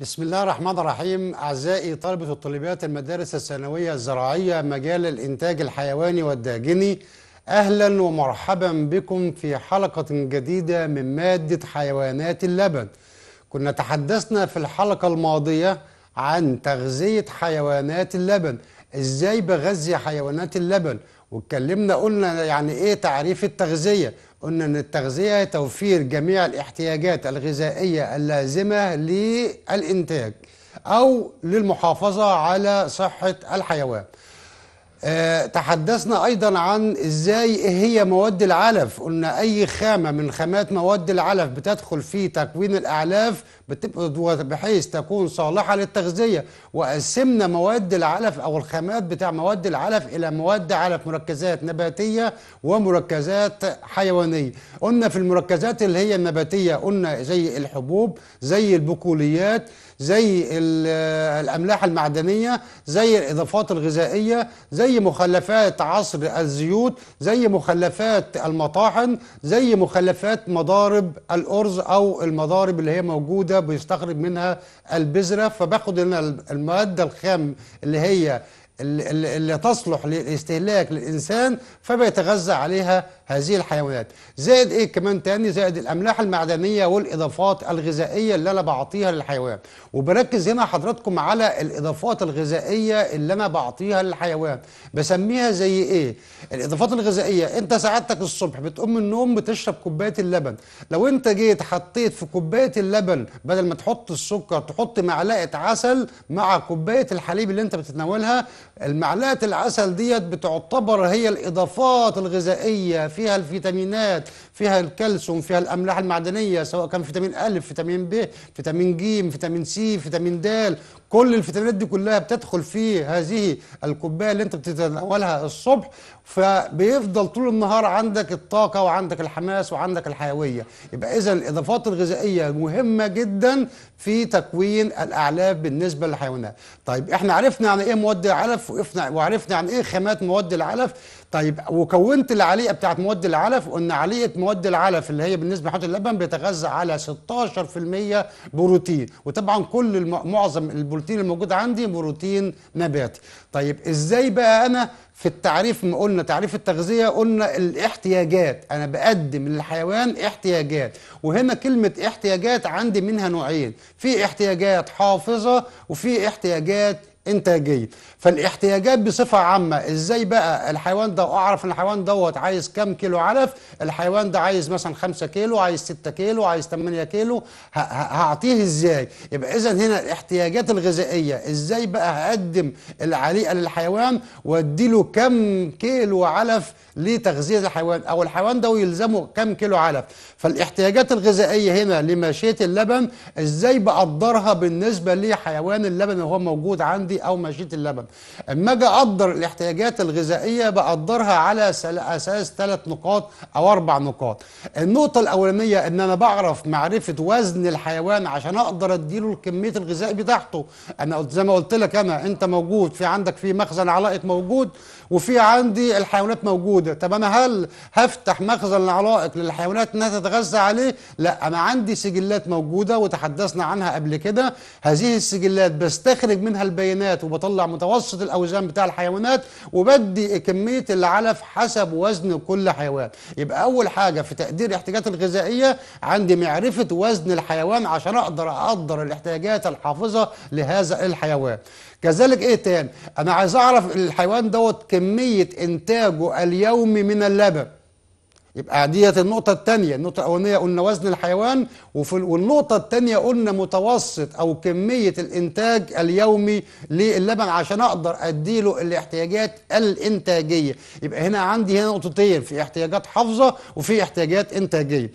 بسم الله الرحمن الرحيم أعزائي طلبة الطلبيات المدارس الثانوية الزراعية مجال الإنتاج الحيواني والداجني أهلا ومرحبا بكم في حلقة جديدة من مادة حيوانات اللبن كنا تحدثنا في الحلقة الماضية عن تغذية حيوانات اللبن إزاي بغذي حيوانات اللبن واتكلمنا قلنا يعني ايه تعريف التغذيه قلنا ان التغذيه توفير جميع الاحتياجات الغذائيه اللازمه للانتاج او للمحافظه على صحه الحيوان أه تحدثنا ايضا عن ازاي هي مواد العلف قلنا اي خامه من خامات مواد العلف بتدخل في تكوين الاعلاف بتبقى بحيث تكون صالحه للتغذيه وقسمنا مواد العلف او الخامات بتاع مواد العلف الى مواد علف مركزات نباتيه ومركزات حيوانيه قلنا في المركزات اللي هي النباتيه قلنا زي الحبوب زي البقوليات زي آه، الاملاح المعدنيه زي الاضافات الغذائيه زي مخلفات عصر الزيوت زي مخلفات المطاحن زي مخلفات مضارب الارز او المضارب اللي هي موجوده المادة بيستخرج منها البذرة فباخد أنا المادة الخام اللي هي اللي تصلح للاستهلاك للإنسان فبيتغذى عليها هذه الحيوانات زائد ايه كمان تاني زائد الاملاح المعدنيه والاضافات الغذائيه اللي انا بعطيها للحيوان وبركز هنا حضراتكم على الاضافات الغذائيه اللي انا بعطيها للحيوان بسميها زي ايه الاضافات الغذائيه انت سعادتك الصبح بتقوم من النوم بتشرب كوبايه اللبن لو انت جيت حطيت في كوبايه اللبن بدل ما تحط السكر تحط معلقه عسل مع كوبايه الحليب اللي انت بتتناولها المعلقه العسل ديت بتعتبر هي الاضافات الغذائيه فيها الفيتامينات فيها الكالسيوم فيها الاملاح المعدنيه سواء كان فيتامين ا فيتامين ب فيتامين ج فيتامين سي فيتامين د كل الفيتامينات دي كلها بتدخل في هذه الكوبايه اللي انت بتتناولها الصبح فبيفضل طول النهار عندك الطاقه وعندك الحماس وعندك الحيويه يبقى اذا الاضافات الغذائيه مهمه جدا في تكوين الاعلاف بالنسبه للحيوانات طيب احنا عرفنا عن ايه مواد العلف وعرفنا عن ايه خامات مواد العلف طيب وكونت العليقه بتاعت مواد العلف وقلنا عليقه مواد العلف اللي هي بالنسبه لحوت اللبن بيتغذى على 16% بروتين وطبعا كل الم... معظم البروتين الموجود عندي بروتين نباتي طيب ازاي بقى انا في التعريف ما قلنا تعريف التغذيه قلنا الاحتياجات انا بقدم للحيوان احتياجات وهنا كلمه احتياجات عندي منها نوعين في احتياجات حافظه وفي احتياجات انتاجيه فالاحتياجات بصفه عامه ازاي بقى الحيوان ده اعرف ان الحيوان دوت عايز كام كيلو علف الحيوان ده عايز مثلا 5 كيلو عايز 6 كيلو عايز 8 كيلو هعطيه ازاي يبقى اذا هنا الاحتياجات الغذائيه ازاي بقى هقدم العليقه للحيوان واديله كم كيلو علف لتغذيه الحيوان او الحيوان ده ويلزمه كم كيلو علف فالاحتياجات الغذائيه هنا لماشيه اللبن ازاي بقدرها بالنسبه لحيوان اللبن اللي هو موجود عندي النباتي او مزيد اللبن اما اجي اقدر الاحتياجات الغذائيه بقدرها على اساس ثلاث نقاط او اربع نقاط النقطه الاولانيه ان انا بعرف معرفه وزن الحيوان عشان اقدر اديله الكميه الغذائيه بتاعته انا زي ما قلت لك انا انت موجود في عندك في مخزن علائق موجود وفي عندي الحيوانات موجوده طب انا هل هفتح مخزن العلائق للحيوانات انها تتغذى عليه لا انا عندي سجلات موجوده وتحدثنا عنها قبل كده هذه السجلات بستخرج منها البيانات وبطلع متوسط الاوزان بتاع الحيوانات وبدي كميه العلف حسب وزن كل حيوان يبقى اول حاجه في تقدير الاحتياجات الغذائيه عندي معرفه وزن الحيوان عشان اقدر اقدر الاحتياجات الحافظه لهذا الحيوان كذلك ايه تاني انا عايز اعرف الحيوان دوت كميه انتاجه اليومي من اللبن يبقى ديت النقطة الثانية، النقطة الأولانية قلنا وزن الحيوان وفي والنقطة الثانية قلنا متوسط أو كمية الإنتاج اليومي للبن عشان أقدر أديله الاحتياجات الإنتاجية، يبقى هنا عندي هنا نقطتين في احتياجات حافظة وفي احتياجات إنتاجية.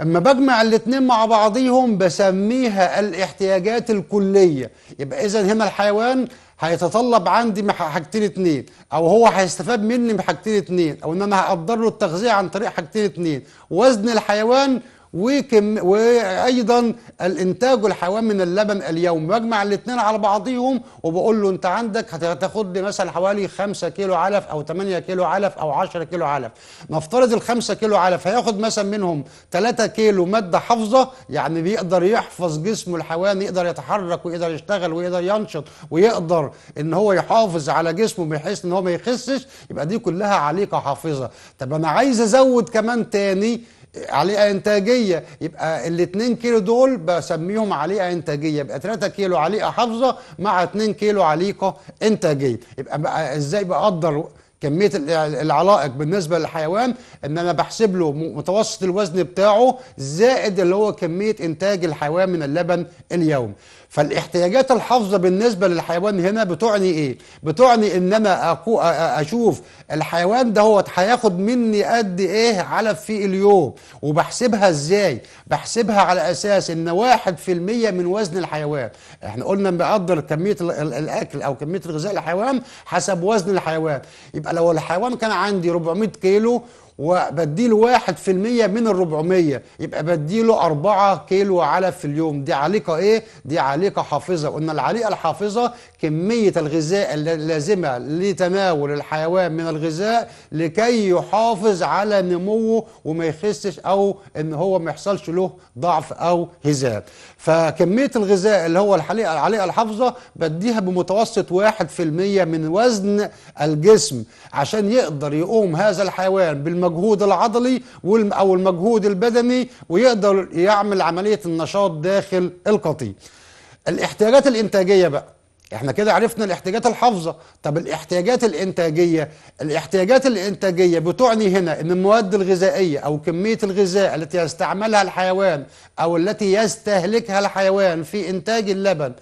اما بجمع الاتنين مع بعضيهم بسميها الاحتياجات الكليه يبقى اذا هنا الحيوان هيتطلب عندي حاجتين اتنين او هو هيستفاد مني بحاجتين اتنين او ان انا هقدر له التغذيه عن طريق حاجتين اتنين وزن الحيوان وكم وايضا الانتاج الحيوي من اللبن اليوم بجمع الاثنين على بعضيهم وبقول له انت عندك هتاخد لي مثلا حوالي 5 كيلو علف او 8 كيلو علف او 10 كيلو علف نفترض ال 5 كيلو علف هياخد مثلا منهم 3 كيلو ماده حافظه يعني بيقدر يحفظ جسمه الحيوان يقدر يتحرك ويقدر يشتغل ويقدر ينشط ويقدر ان هو يحافظ على جسمه بحيث ان هو ما يخسش يبقى دي كلها عليقه حافظه طب انا عايز ازود كمان تاني عليه انتاجيه يبقى ال 2 كيلو دول بسميهم عليقه انتاجيه يبقى 3 كيلو عليقه حافظه مع 2 كيلو عليقه انتاجيه يبقى بقى ازاي بقدر كميه العلائق بالنسبه للحيوان ان انا بحسب له متوسط الوزن بتاعه زائد اللي هو كميه انتاج الحيوان من اللبن اليوم فالاحتياجات الحافظة بالنسبة للحيوان هنا بتعني ايه؟ بتعني ان انا اشوف الحيوان ده هو هياخد مني قد ايه علف في اليوم وبحسبها ازاي؟ بحسبها على اساس ان واحد في المية من وزن الحيوان احنا قلنا بقدر كمية الاكل او كمية الغذاء الحيوان حسب وزن الحيوان يبقى لو الحيوان كان عندي 400 كيلو وبديله واحد في المية من الربعمية يبقى بديله أربعة كيلو علف في اليوم دي عليقة إيه؟ دي عليقة حافظة وإن العليقة الحافظة كمية الغذاء اللازمة لتناول الحيوان من الغذاء لكي يحافظ على نموه وما يخسش أو إن هو ما يحصلش له ضعف أو هزال فكمية الغذاء اللي هو الحليقة عليها الحافظة بديها بمتوسط 1% من وزن الجسم عشان يقدر يقوم هذا الحيوان بالمجهود العضلي أو المجهود البدني ويقدر يعمل عملية النشاط داخل القطيع الاحتياجات الإنتاجية بقى احنا كده عرفنا الاحتياجات الحافظه طب الاحتياجات الانتاجيه الاحتياجات الانتاجيه بتعني هنا ان المواد الغذائيه او كميه الغذاء التي يستعملها الحيوان او التي يستهلكها الحيوان في انتاج اللبن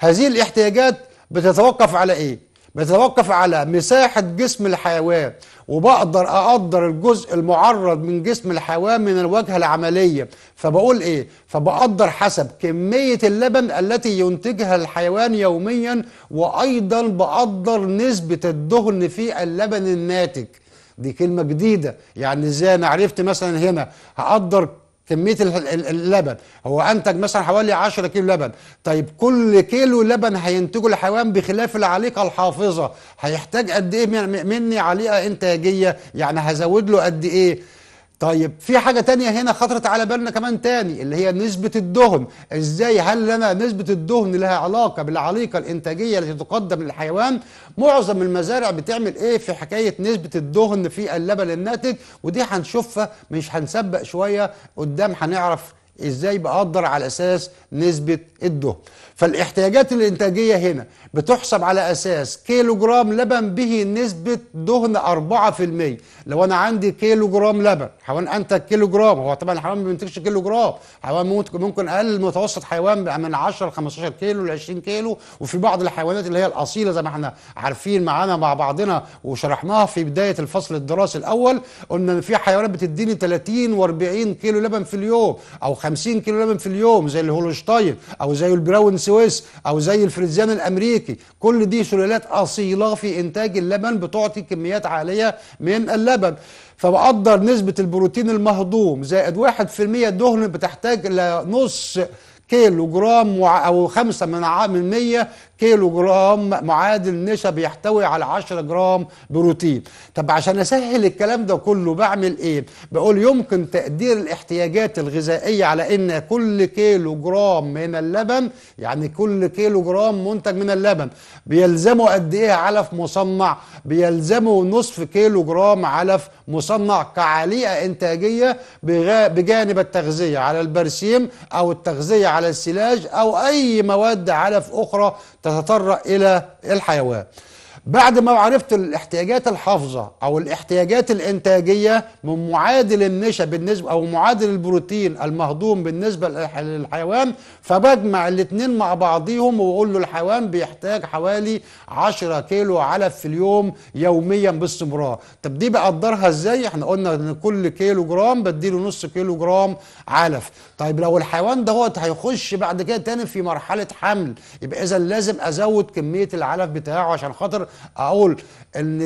هذه الاحتياجات بتتوقف على ايه بتتوقف على مساحه جسم الحيوان وبقدر اقدر الجزء المعرض من جسم الحيوان من الواجهه العمليه فبقول ايه فبقدر حسب كميه اللبن التي ينتجها الحيوان يوميا وايضا بقدر نسبه الدهن في اللبن الناتج دي كلمة جديدة يعني ازاي انا عرفت مثلا هنا هقدر كميه اللبن هو انتج مثلا حوالي 10 كيلو لبن طيب كل كيلو لبن هينتجه الحيوان بخلاف العليقه الحافظه هيحتاج قد ايه مني عليقه انتاجيه يعني هزود له قد ايه طيب في حاجة تانية هنا خطرت على بالنا كمان تاني اللي هي نسبة الدهن ازاي هل لنا نسبة الدهن لها علاقة بالعليقة الانتاجية التي تقدم للحيوان معظم المزارع بتعمل ايه في حكاية نسبة الدهن في اللبن الناتج ودي هنشوفها مش هنسبق شوية قدام هنعرف ازاي بقدر على اساس نسبه الدهن فالاحتياجات الانتاجيه هنا بتحسب على اساس كيلو جرام لبن به نسبه دهن 4% لو انا عندي كيلو جرام لبن حيوان انتج كيلو جرام هو طبعا الحيوان ما بينتجش كيلو جرام حيوان ممكن ممكن اقل متوسط حيوان من 10 ل 15 كيلو ل 20 كيلو وفي بعض الحيوانات اللي هي الاصيله زي ما احنا عارفين معانا مع بعضنا وشرحناها في بدايه الفصل الدراسي الاول قلنا ان في حيوانات بتديني 30 و40 كيلو لبن في اليوم او 50 كيلو لبن في اليوم زي الهولشتاين او زي البراون سويس او زي الفريزيان الامريكي كل دي سلالات اصيله في انتاج اللبن بتعطي كميات عاليه من اللبن فبقدر نسبه البروتين المهضوم زائد 1% دهن بتحتاج لنص كيلو جرام او خمسة من من 100 كيلو جرام معادل نشا بيحتوي على 10 جرام بروتين طب عشان اسهل الكلام ده كله بعمل ايه بقول يمكن تقدير الاحتياجات الغذائيه على ان كل كيلو جرام من اللبن يعني كل كيلو جرام منتج من اللبن بيلزمه قد ايه علف مصنع بيلزمه نصف كيلو جرام علف مصنع كعليقه انتاجيه بجانب التغذيه على البرسيم او التغذيه على السلاج او اي مواد علف اخرى تتطرق إلى الحيوان بعد ما عرفت الاحتياجات الحافظه او الاحتياجات الانتاجيه من معادل النشا بالنسبه او معادل البروتين المهضوم بالنسبه للحيوان فبجمع الاثنين مع بعضيهم واقول له الحيوان بيحتاج حوالي 10 كيلو علف في اليوم يوميا باستمرار طب دي بقدرها ازاي احنا قلنا ان كل كيلو جرام بديله نص كيلو جرام علف طيب لو الحيوان ده هو هيخش بعد كده تاني في مرحله حمل يبقى اذا لازم ازود كميه العلف بتاعه عشان خاطر اقول ان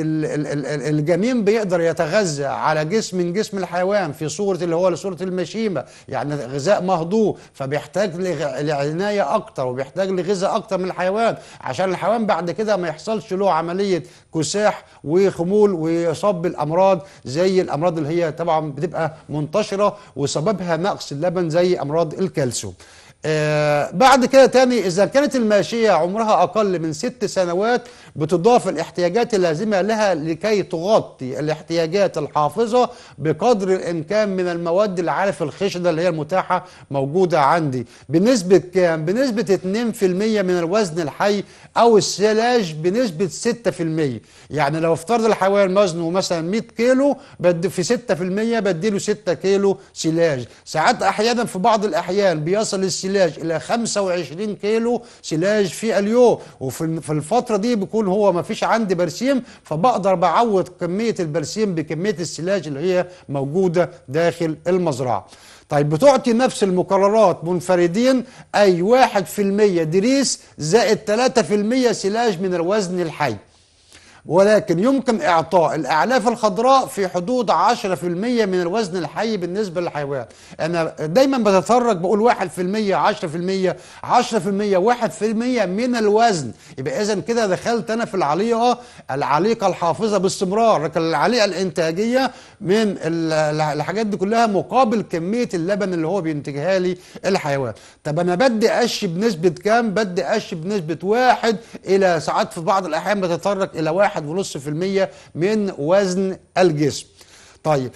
الجنين بيقدر يتغذى على جسم من جسم الحيوان في صوره اللي هو صوره المشيمه يعني غذاء مهضوم فبيحتاج لعنايه اكتر وبيحتاج لغذاء اكتر من الحيوان عشان الحيوان بعد كده ما يحصلش له عمليه كساح وخمول ويصاب بالامراض زي الامراض اللي هي طبعا بتبقى منتشره وسببها نقص اللبن زي امراض الكالسيوم آه، بعد كده تاني إذا كانت الماشية عمرها أقل من ست سنوات بتضاف الاحتياجات اللازمة لها لكي تغطي الاحتياجات الحافظة بقدر الإمكان من المواد العلف الخشنة اللي هي المتاحة موجودة عندي بنسبة كام؟ بنسبة 2% من الوزن الحي أو السلاج بنسبة 6% يعني لو افترض الحيوان وزنه مثلا 100 كيلو في 6% بديله 6 كيلو سلاج ساعات أحيانا في بعض الأحيان بيصل السلاج سلاج الى 25 كيلو سلاج في اليوم وفي الفتره دي بيكون هو ما فيش عندي برسيم فبقدر بعوض كميه البرسيم بكميه السلاج اللي هي موجوده داخل المزرعه طيب بتعطي نفس المقررات منفردين أي واحد في المية دريس زائد 3% في المية سلاج من الوزن الحي ولكن يمكن إعطاء الأعلاف الخضراء في حدود 10% من الوزن الحي بالنسبة للحيوان أنا دايما بتفرج بقول 1% 10% 10% 1% من الوزن يبقى إذا كده دخلت أنا في العليقة العليقة الحافظة باستمرار لكن العليقة الإنتاجية من الحاجات دي كلها مقابل كمية اللبن اللي هو بينتجها لي الحيوان طب أنا بدي قش بنسبة كام؟ بدي قش بنسبة واحد إلى ساعات في بعض الأحيان بتتفرج إلى واحد 1.5% من وزن الجسم طيب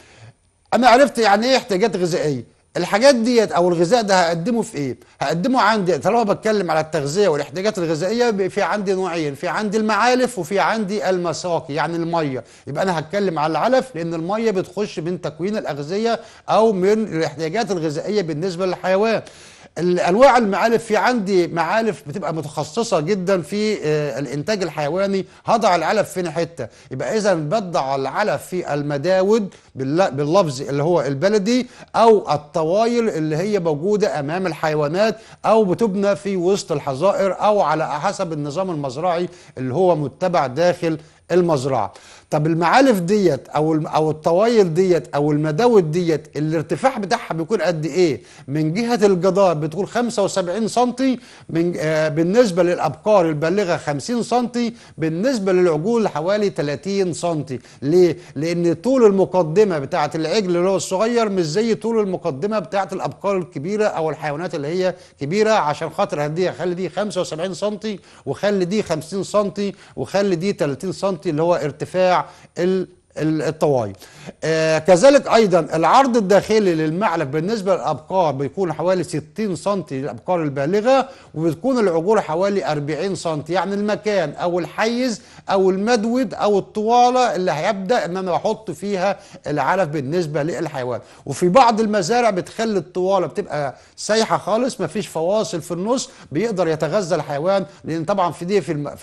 انا عرفت يعني ايه احتياجات غذائيه الحاجات ديت او الغذاء ده هقدمه في ايه هقدمه عندي طالما بتكلم على التغذيه والاحتياجات الغذائيه في عندي نوعين في عندي المعالف وفي عندي المساقي يعني الميه يبقى انا هتكلم على العلف لان الميه بتخش من تكوين الاغذيه او من الاحتياجات الغذائيه بالنسبه للحيوان الانواع المعالف في عندي معالف بتبقى متخصصه جدا في آه، الانتاج الحيواني هضع العلف فين حته يبقى اذا بضع العلف في المداود باللفظ اللي هو البلدي او الطوايل اللي هي موجوده امام الحيوانات او بتبنى في وسط الحظائر او على حسب النظام المزرعي اللي هو متبع داخل المزرعه طب المعالف ديت او او الطوايل ديت او المداود ديت الارتفاع بتاعها بيكون قد ايه من جهه الجدار بتقول 75 سم من آه بالنسبه للابقار البالغه 50 سم بالنسبه للعجول حوالي 30 سم ليه لان طول المقدمه بتاعه العجل اللي هو الصغير مش زي طول المقدمه بتاعه الابقار الكبيره او الحيوانات اللي هي كبيره عشان خاطر هديها خلي دي 75 سم وخلي دي 50 سم وخلي دي 30 سم الفولتي اللي هو ارتفاع الطوايم آه كذلك ايضا العرض الداخلي للمعلق بالنسبه للابقار بيكون حوالي 60 سم للابقار البالغه وبتكون العجور حوالي 40 سم يعني المكان او الحيز او المدود او الطواله اللي هيبدا ان انا احط فيها العلف بالنسبه للحيوان وفي بعض المزارع بتخلي الطواله بتبقى سايحه خالص مفيش فواصل في النص بيقدر يتغذى الحيوان لان طبعا في دي في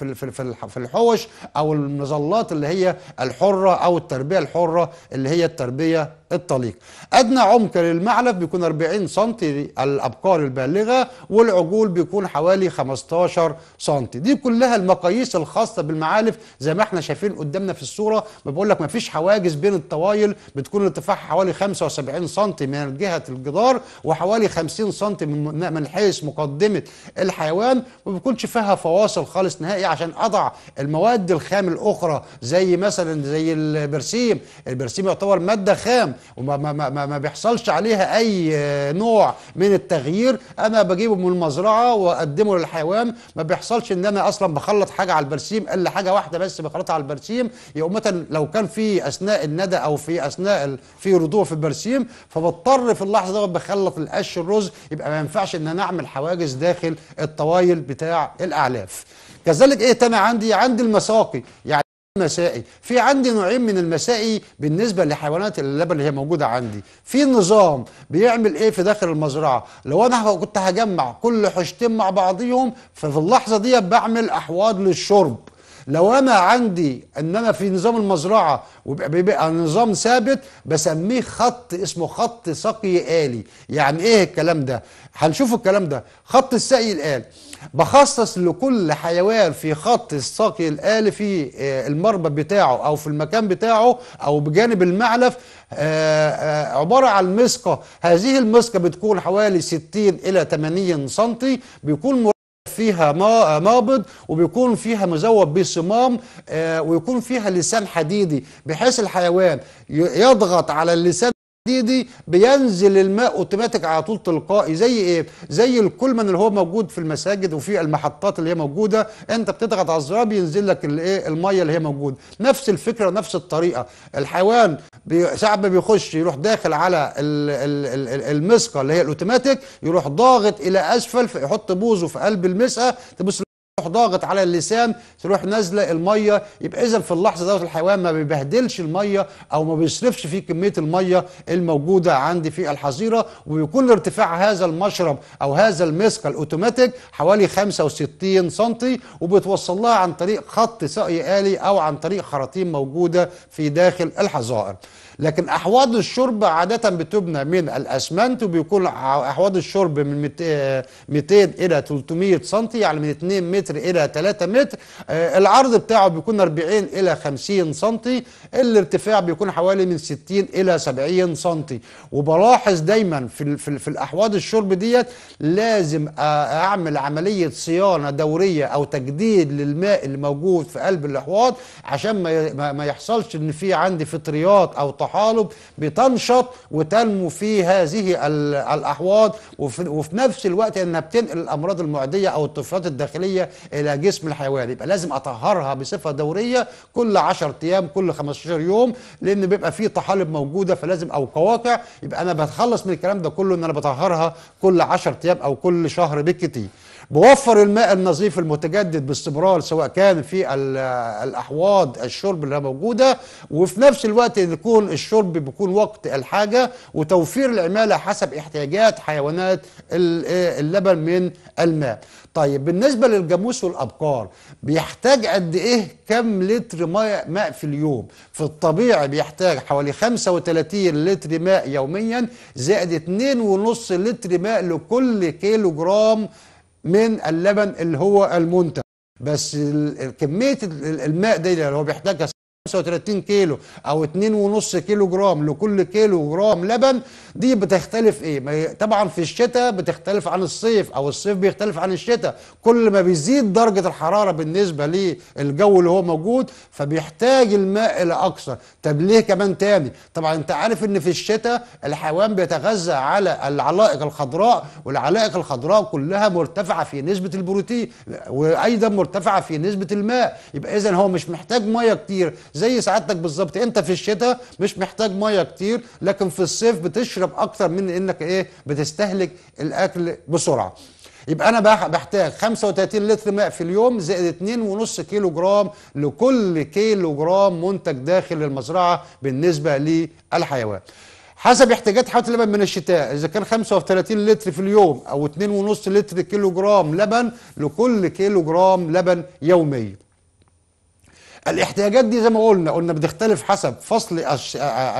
في الحوش او المظلات اللي هي الحره او التربيه الحره اللي هي التربيه الطليق أدنى عمق للمعلف بيكون 40 سم الأبقار البالغة والعجول بيكون حوالي 15 سم دي كلها المقاييس الخاصة بالمعالف زي ما احنا شايفين قدامنا في الصورة ما بقول لك ما فيش حواجز بين الطوايل بتكون ارتفاعها حوالي 75 سم من جهة الجدار وحوالي 50 سم من من حيث مقدمة الحيوان وما بيكونش فيها فواصل خالص نهائي عشان أضع المواد الخام الأخرى زي مثلا زي البرسيم البرسيم يعتبر مادة خام وما ما ما ما بيحصلش عليها اي نوع من التغيير انا بجيبه من المزرعه واقدمه للحيوان ما بيحصلش ان انا اصلا بخلط حاجه على البرسيم الا حاجه واحده بس بخلطها على البرسيم مثلا لو كان في اثناء الندى او في اثناء في رضوع في البرسيم فبضطر في اللحظه دوت بخلط القش الرز يبقى ما ينفعش ان انا اعمل حواجز داخل الطوايل بتاع الاعلاف كذلك ايه تاني عندي عندي المساقي يعني مسائي في عندي نوعين من المسائي بالنسبه لحيوانات اللبن اللي هي موجوده عندي في نظام بيعمل ايه في داخل المزرعه لو انا كنت هجمع كل حوشتين مع بعضيهم ففي اللحظه دي بعمل احواض للشرب لو انا عندي ان انا في نظام المزرعه وبيبقى نظام ثابت بسميه خط اسمه خط سقي الي يعني ايه الكلام ده هنشوف الكلام ده خط السقي الالي بخصص لكل حيوان في خط الساقي الآلي في آه، المربى بتاعه أو في المكان بتاعه أو بجانب المعلف آه، آه، عبارة عن مسقة هذه المسقة بتكون حوالي 60 إلى 80 سم بيكون فيها نابض وبيكون فيها مزود بصمام ويكون فيها لسان حديدي بحيث الحيوان يضغط على اللسان دي دي بينزل الماء اوتوماتيك على طول تلقائي زي ايه زي الكولمان اللي هو موجود في المساجد وفي المحطات اللي هي موجوده انت بتضغط على الزرار بينزل لك الايه الميه اللي هي موجوده نفس الفكره نفس الطريقه الحيوان بي... ساعات ما بيخش يروح داخل على المسقه اللي هي الاوتوماتيك يروح ضاغط الى اسفل فيحط بوزه في قلب المسقه تبص تروح ضاغط على اللسان تروح نازله الميه يبقى اذا في اللحظه دوت الحيوان ما بيبهدلش الميه او ما بيصرفش في كميه الميه الموجوده عندي في الحظيره وبيكون ارتفاع هذا المشرب او هذا المسك الاوتوماتيك حوالي 65 سم وبتوصل لها عن طريق خط سقي آلي او عن طريق خراطيم موجوده في داخل الحظائر. لكن احواض الشرب عاده بتبنى من الاسمنت وبيكون احواض الشرب من 200 الى 300 سم يعني من 2 متر متر إلى 3 متر آه، العرض بتاعه بيكون 40 إلى 50 سنتي الارتفاع بيكون حوالي من 60 إلى 70 سنتي وبلاحظ دايما في, في, في الأحواض الشرب ديت لازم أعمل عملية صيانة دورية أو تجديد للماء اللي موجود في قلب الأحواض عشان ما, ما يحصلش إن في عندي فطريات أو طحالب بتنشط وتنمو في هذه الأحواض وفي, وفي نفس الوقت انها بتنقل الامراض المعديه او الطفرات الداخليه الى جسم الحيوان يبقى لازم اطهرها بصفه دوريه كل 10 ايام كل 15 يوم لان بيبقى فيه طحالب موجوده فلازم او قواقع يبقى انا بتخلص من الكلام ده كله ان انا بطهرها كل 10 ايام او كل شهر بالكتير بوفر الماء النظيف المتجدد باستمرار سواء كان في الاحواض الشرب اللي موجوده وفي نفس الوقت يكون الشرب بيكون وقت الحاجه وتوفير العماله حسب احتياجات حيوانات اللبن من الماء طيب بالنسبه للجاموس والابقار بيحتاج قد ايه كم لتر ماء, ماء في اليوم في الطبيعي بيحتاج حوالي 35 لتر ماء يوميا زائد 2.5 لتر ماء لكل كيلو جرام من اللبن اللي هو المنتج بس كميه الماء دي اللي هو بيحتاجها 35 كيلو او 2.5 كيلو جرام لكل كيلو جرام لبن دي بتختلف ايه طبعا في الشتاء بتختلف عن الصيف او الصيف بيختلف عن الشتاء كل ما بيزيد درجه الحراره بالنسبه للجو اللي هو موجود فبيحتاج الماء الى اكثر طب ليه كمان تاني طبعا انت عارف ان في الشتاء الحيوان بيتغذى على العلائق الخضراء والعلائق الخضراء كلها مرتفعه في نسبه البروتين وايضا مرتفعه في نسبه الماء يبقى اذا هو مش محتاج ميه كتير زي سعادتك بالظبط انت في الشتاء مش محتاج ميه كتير لكن في الصيف بتشرب اكتر من انك ايه بتستهلك الاكل بسرعه يبقى انا بحتاج 35 لتر ماء في اليوم زائد 2.5 كيلو جرام لكل كيلو جرام منتج داخل المزرعه بالنسبه للحيوان حسب احتياجات حيوانات اللبن من الشتاء اذا كان 35 لتر في اليوم او 2.5 لتر كيلو جرام لبن لكل كيلو جرام لبن يوميا الاحتياجات دي زي ما قلنا قلنا بتختلف حسب فصل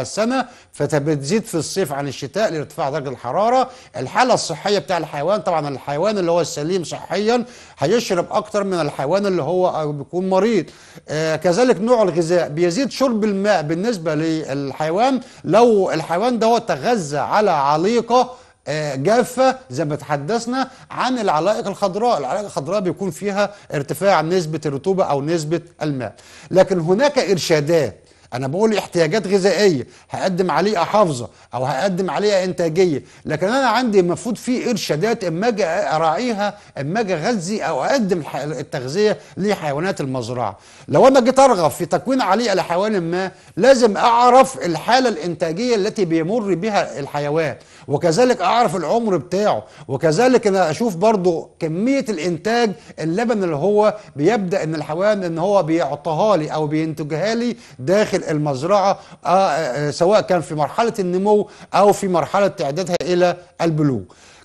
السنه فبتزيد في الصيف عن الشتاء لارتفاع درجه الحراره الحاله الصحيه بتاع الحيوان طبعا الحيوان اللي هو السليم صحيا هيشرب اكتر من الحيوان اللي هو بيكون مريض آه كذلك نوع الغذاء بيزيد شرب الماء بالنسبه للحيوان لو الحيوان ده تغذى على عليقه آه، جافة زي ما تحدثنا عن العلائق الخضراء العلائق الخضراء بيكون فيها ارتفاع نسبة الرطوبة أو نسبة الماء لكن هناك إرشادات انا بقول احتياجات غذائيه هقدم عليها حافظه او هقدم عليها انتاجيه لكن انا عندي المفروض في ارشادات اما اجي اراعيها اما اجي اغذي او اقدم التغذيه لحيوانات المزرعه لو انا جيت ارغب في تكوين عليه لحيوان ما لازم اعرف الحاله الانتاجيه التي بيمر بها الحيوان وكذلك اعرف العمر بتاعه وكذلك انا اشوف برضو كميه الانتاج اللبن اللي هو بيبدا ان الحيوان ان هو بيعطاها لي او بينتجها لي داخل داخل المزرعه آه، آه، سواء كان في مرحله النمو او في مرحله تعدادها الى البلوغ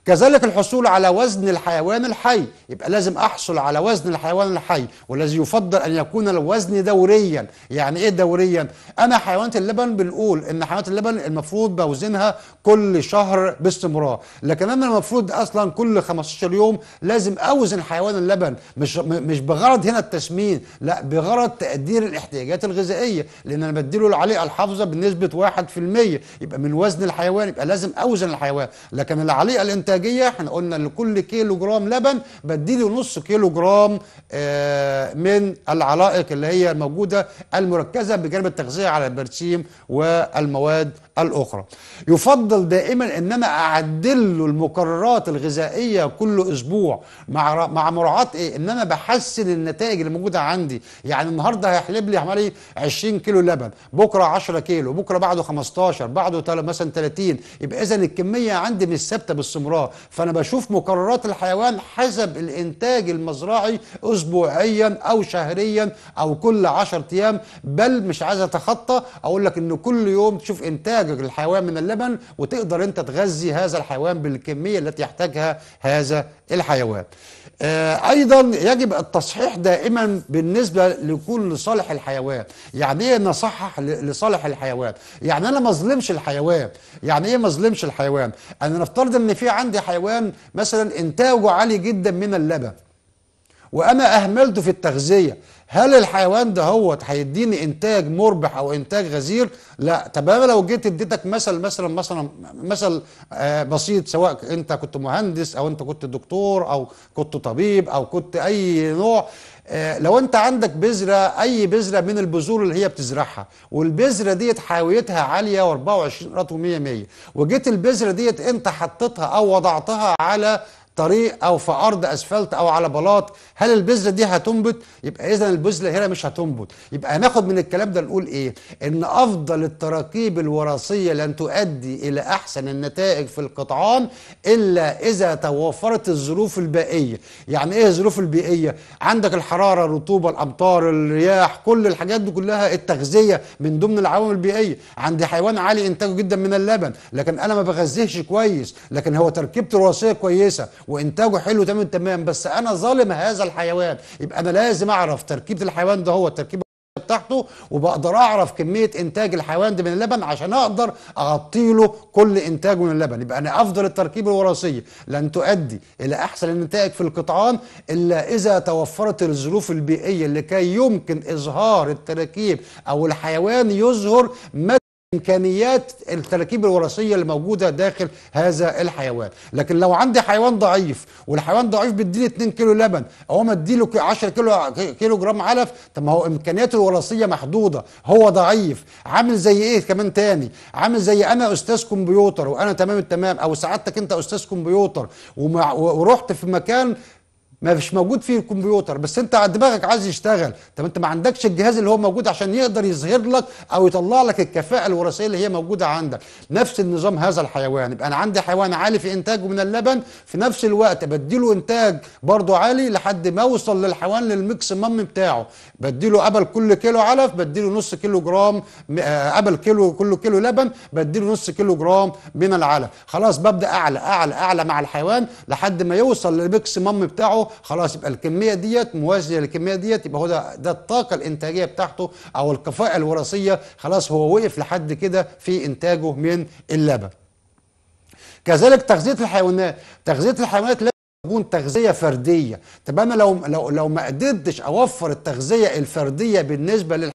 كذلك الحصول على وزن الحيوان الحي يبقى لازم احصل على وزن الحيوان الحي والذي يفضل ان يكون الوزن دوريا يعني ايه دوريا انا حيوانات اللبن بنقول ان حيوانات اللبن المفروض بوزنها كل شهر باستمرار لكن انا المفروض اصلا كل 15 يوم لازم اوزن حيوان اللبن مش مش بغرض هنا التسمين لا بغرض تقدير الاحتياجات الغذائيه لان انا بديله عليه الحافظه بنسبه 1% يبقى من وزن الحيوان يبقى لازم اوزن الحيوان لكن العليقه الانتاج الانتاجيه احنا قلنا لكل كيلو جرام لبن بديله نص كيلو جرام آه، من العلائق اللي هي موجودة المركزه بجانب التغذيه على البرسيم والمواد الاخرى يفضل دائما ان انا اعدل له المقررات الغذائيه كل اسبوع مع مع مراعاه ايه ان انا بحسن النتائج اللي موجوده عندي يعني النهارده هيحلب لي حوالي 20 كيلو لبن بكره 10 كيلو بكره بعده 15 بعده مثلا 30 يبقى اذا الكميه عندي مش ثابته باستمرار فأنا بشوف مكررات الحيوان حسب الإنتاج المزرعي أسبوعيا أو شهريا أو كل 10 أيام بل مش عايز أتخطى أقول لك إن كل يوم تشوف إنتاج الحيوان من اللبن وتقدر أنت تغذي هذا الحيوان بالكمية التي يحتاجها هذا الحيوان آه، ايضا يجب التصحيح دائما بالنسبه لكل صالح الحيوان يعني ايه نصحح لصالح الحيوان يعني انا ما اظلمش الحيوان يعني ايه ما اظلمش الحيوان انا نفترض ان في عندي حيوان مثلا انتاجه عالي جدا من اللبن وانا اهملته في التغذيه هل الحيوان ده هو هيديني انتاج مربح او انتاج غزير لا طب انا لو جيت اديتك مثل مثلا مثلا مثل آه، بسيط سواء انت كنت مهندس او انت كنت دكتور او كنت طبيب او كنت اي نوع آه، لو انت عندك بذره اي بذره من البذور اللي هي بتزرعها والبذره ديت حاويتها عاليه و24 رطب 100 100 وجيت البذره ديت انت حطيتها او وضعتها على طريق او في ارض اسفلت او على بلاط هل البذره دي هتنبت يبقى اذا البذره هنا مش هتنبت يبقى هناخد من الكلام ده نقول ايه ان افضل التراكيب الوراثيه لن تؤدي الى احسن النتائج في القطعان الا اذا توفرت الظروف البيئيه يعني ايه الظروف البيئيه عندك الحراره الرطوبه الامطار الرياح كل الحاجات دي كلها التغذيه من ضمن العوامل البيئيه عندي حيوان عالي انتاجه جدا من اللبن لكن انا ما بغذيهش كويس لكن هو تركيبته الوراثيه كويسه وانتاجه حلو تمام تمام بس انا ظالم هذا الحيوان يبقى انا لازم اعرف تركيبه الحيوان ده هو التركيبه بتاعته وبقدر اعرف كميه انتاج الحيوان ده من اللبن عشان اقدر اغطي له كل انتاجه من اللبن يبقى انا افضل التركيبه الوراثيه لن تؤدي الى احسن النتائج في القطعان الا اذا توفرت الظروف البيئيه لكي يمكن اظهار التراكيب او الحيوان يظهر مد امكانيات التراكيب الوراثيه اللي موجوده داخل هذا الحيوان لكن لو عندي حيوان ضعيف والحيوان ضعيف بيديني 2 كيلو لبن او ما اديله 10 كيلو كيلو جرام علف طب ما هو امكانياته الوراثيه محدوده هو ضعيف عامل زي ايه كمان تاني عامل زي انا استاذ كمبيوتر وانا تمام التمام او سعادتك انت استاذ كمبيوتر ورحت في مكان ما فيش موجود فيه الكمبيوتر بس انت دماغك عايز يشتغل طب انت ما عندكش الجهاز اللي هو موجود عشان يقدر يظهر لك او يطلع لك الكفاءه الوراثيه اللي هي موجوده عندك نفس النظام هذا الحيوان يبقى انا عندي حيوان عالي في انتاجه من اللبن في نفس الوقت بديله انتاج برضه عالي لحد ما اوصل للحيوان مام بتاعه بديله قبل كل كيلو علف بديله نص كيلو جرام آه، قبل كيلو كل كيلو لبن بديله نص كيلو جرام من العلف خلاص ببدا اعلى اعلى اعلى مع الحيوان لحد ما يوصل مام بتاعه خلاص يبقى الكميه ديت موازيه للكميه ديت يبقى هو ده ده الطاقه الانتاجيه بتاعته او الكفاءه الوراثيه خلاص هو وقف لحد كده في انتاجه من اللبن كذلك تغذيه الحيوانات تغذيه الحيوانات تكون تغذيه فرديه طب انا لو لو لو ما قدرتش اوفر التغذيه الفرديه بالنسبه لل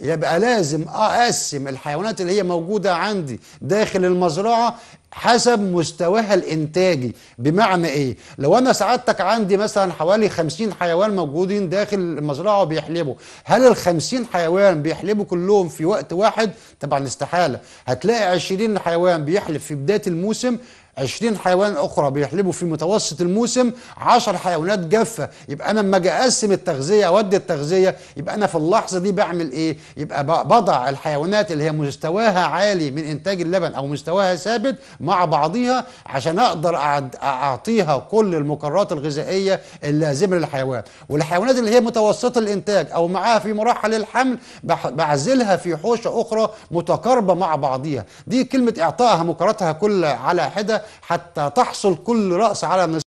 يبقى لازم اقسم الحيوانات اللي هي موجوده عندي داخل المزرعه حسب مستواها الانتاجي بمعنى ايه لو انا سعادتك عندي مثلا حوالي 50 حيوان موجودين داخل المزرعه وبيحلبوا هل ال 50 حيوان بيحلبوا كلهم في وقت واحد طبعا استحاله هتلاقي 20 حيوان بيحلب في بدايه الموسم 20 حيوان اخرى بيحلبوا في متوسط الموسم 10 حيوانات جافه يبقى انا لما اجي اقسم التغذيه اودي التغذيه يبقى انا في اللحظه دي بعمل ايه يبقى بضع الحيوانات اللي هي مستواها عالي من انتاج اللبن او مستواها ثابت مع بعضيها عشان اقدر اعطيها كل المكررات الغذائيه اللازمه للحيوان والحيوانات اللي هي متوسطه الانتاج او معاها في مراحل الحمل بعزلها في حوشه اخرى متقاربه مع بعضيها دي كلمه اعطائها مكرراتها كل على حده حتى تحصل كل رأس على من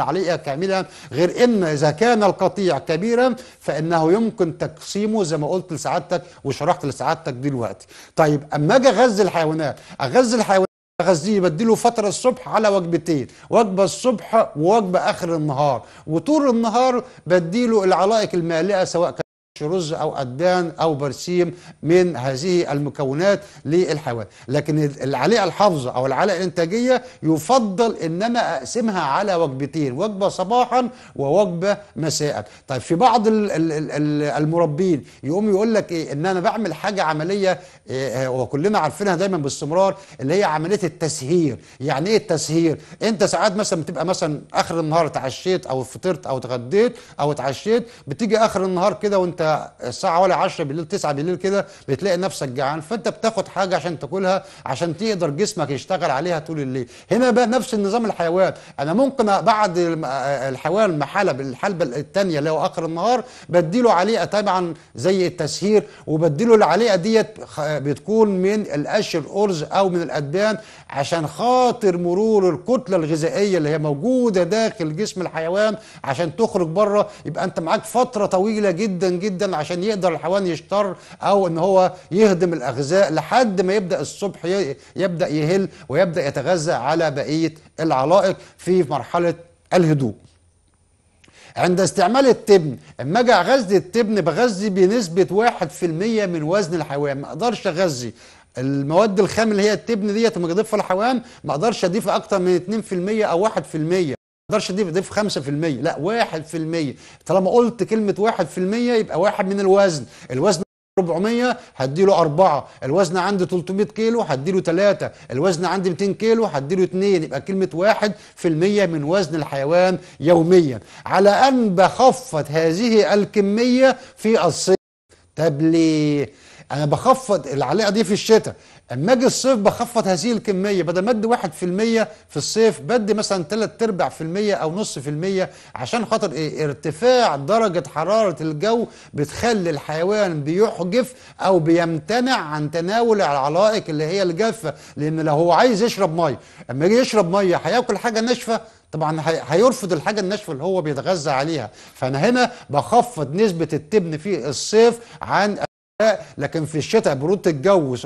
عليها كاملا غير إن إذا كان القطيع كبيرا فإنه يمكن تقسيمه زي ما قلت لسعادتك وشرحت لسعادتك دلوقتي طيب أما أجي أغذي الحيوانات أغذي الحيوانات اغذيه بديله فتره الصبح على وجبتين وجبه الصبح ووجبه اخر النهار وطول النهار بديله العلائق المالئه سواء كان رز أو قدان أو برسيم من هذه المكونات للحيوان لكن العليقة الحافظة أو العليقة الإنتاجية يفضل إن أنا أقسمها على وجبتين وجبة صباحا ووجبة مساء طيب في بعض المربين يقوم يقول لك إيه إن أنا بعمل حاجة عملية إيه،, إيه وكلنا عارفينها دايما باستمرار اللي هي عملية التسهير يعني إيه التسهير أنت ساعات مثلا بتبقى مثلا آخر النهار اتعشيت أو فطرت أو اتغديت أو اتعشيت بتيجي آخر النهار كده وأنت الساعه ولا 10 بالليل 9 بالليل كده بتلاقي نفسك جعان فانت بتاخد حاجه عشان تاكلها عشان تقدر جسمك يشتغل عليها طول الليل هنا بقى نفس النظام الحيوان انا ممكن بعد الحيوان المحالة الحلبه الثانيه اللي هو اخر النهار بديله عليقه طبعا زي التسهير وبديله العليقه ديت بتكون من القش الارز او من الادبان عشان خاطر مرور الكتله الغذائيه اللي هي موجوده داخل جسم الحيوان عشان تخرج بره يبقى انت معاك فتره طويله جدا جدا جدا عشان يقدر الحيوان يشتر او ان هو يهدم الاغذاء لحد ما يبدا الصبح يبدا يهل ويبدا يتغذى على بقيه العلائق في مرحله الهدوء عند استعمال التبن اما اجي اغذي التبن بغذي بنسبه 1% من وزن الحيوان ما اقدرش اغذي المواد الخام اللي هي التبن ديت لما اضيفها للحيوان ما اقدرش اضيف اكتر من 2% او 1% اقدرش اضيف 5% لا 1% طالما قلت كلمه 1% يبقى واحد من الوزن الوزن 400 هديله 4 الوزن عندي 300 كيلو هديله 3 الوزن عندي 200 كيلو هديله 2 يبقى كلمة 1% من وزن الحيوان يوميا على أن بخفض هذه الكمية في الصيف طب ليه انا بخفض العلاقه دي في الشتاء اما اجي الصيف بخفض هذه الكميه بدل ما ادي 1% في الصيف بدي مثلا ثلاث ارباع في الميه او نص في الميه عشان خاطر ايه ارتفاع درجه حراره الجو بتخلي الحيوان بيحجف او بيمتنع عن تناول العلائق اللي هي الجافه لان لو هو عايز يشرب ميه اما يجي يشرب ميه هياكل حاجه ناشفه طبعا هيرفض الحاجه الناشفه اللي هو بيتغذى عليها فانا هنا بخفض نسبه التبن في الصيف عن لكن في الشتاء برودة الجو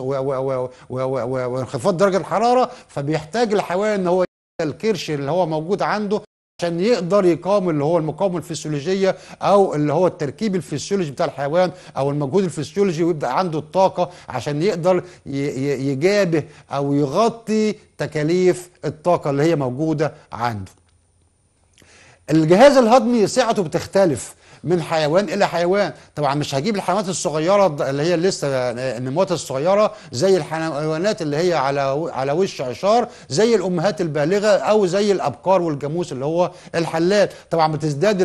وانخفاض درجة الحرارة فبيحتاج الحيوان ان هو الكرش اللي هو موجود عنده عشان يقدر يقاوم اللي هو المقاومه الفسيولوجيه او اللي هو التركيب الفسيولوجي بتاع الحيوان او المجهود الفسيولوجي ويبدا عنده الطاقه عشان يقدر يجابه او يغطي تكاليف الطاقه اللي هي موجوده عنده. الجهاز الهضمي سعته بتختلف من حيوان الى حيوان طبعا مش هجيب الحيوانات الصغيره اللي هي لسه النموات الصغيره زي الحيوانات اللي هي على على وش عشار زي الامهات البالغه او زي الابقار والجاموس اللي هو الحلات طبعا بتزداد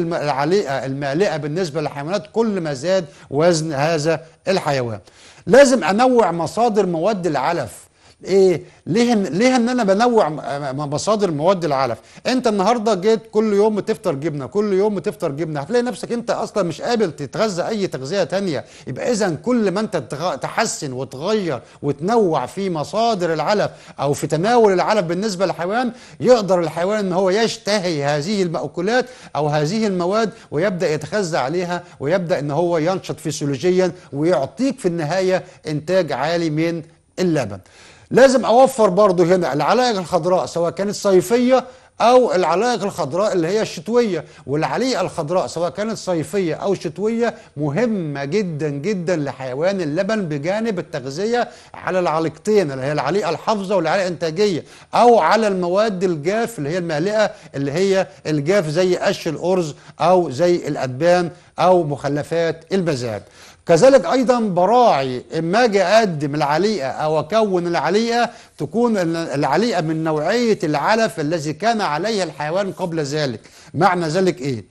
المالئه بالنسبه للحيوانات كل ما زاد وزن هذا الحيوان لازم انوع مصادر مواد العلف ايه ليه ليه ان انا بنوع مصادر مواد العلف انت النهارده جيت كل يوم بتفطر جبنه كل يوم بتفطر جبنه هتلاقي نفسك انت اصلا مش قابل تتغذى اي تغذيه تانية يبقى اذا كل ما انت تحسن وتغير وتنوع في مصادر العلف او في تناول العلف بالنسبه للحيوان يقدر الحيوان ان هو يشتهي هذه المأكولات او هذه المواد ويبدا يتغذى عليها ويبدا ان هو ينشط فيسيولوجيا ويعطيك في النهايه انتاج عالي من اللبن لازم اوفر برضه هنا العلائق الخضراء سواء كانت صيفيه او العلائق الخضراء اللي هي الشتويه والعليقه الخضراء سواء كانت صيفيه او شتويه مهمه جدا جدا لحيوان اللبن بجانب التغذيه على العليقتين اللي هي العليقه الحافظه والعليقه الانتاجيه او على المواد الجاف اللي هي المالئه اللي هي الجاف زي قش الارز او زي الادبان او مخلفات البزاد كذلك ايضا براعي اما اجي اقدم العليقه او اكون العليقه تكون العليقه من نوعيه العلف الذي كان عليه الحيوان قبل ذلك معنى ذلك ايه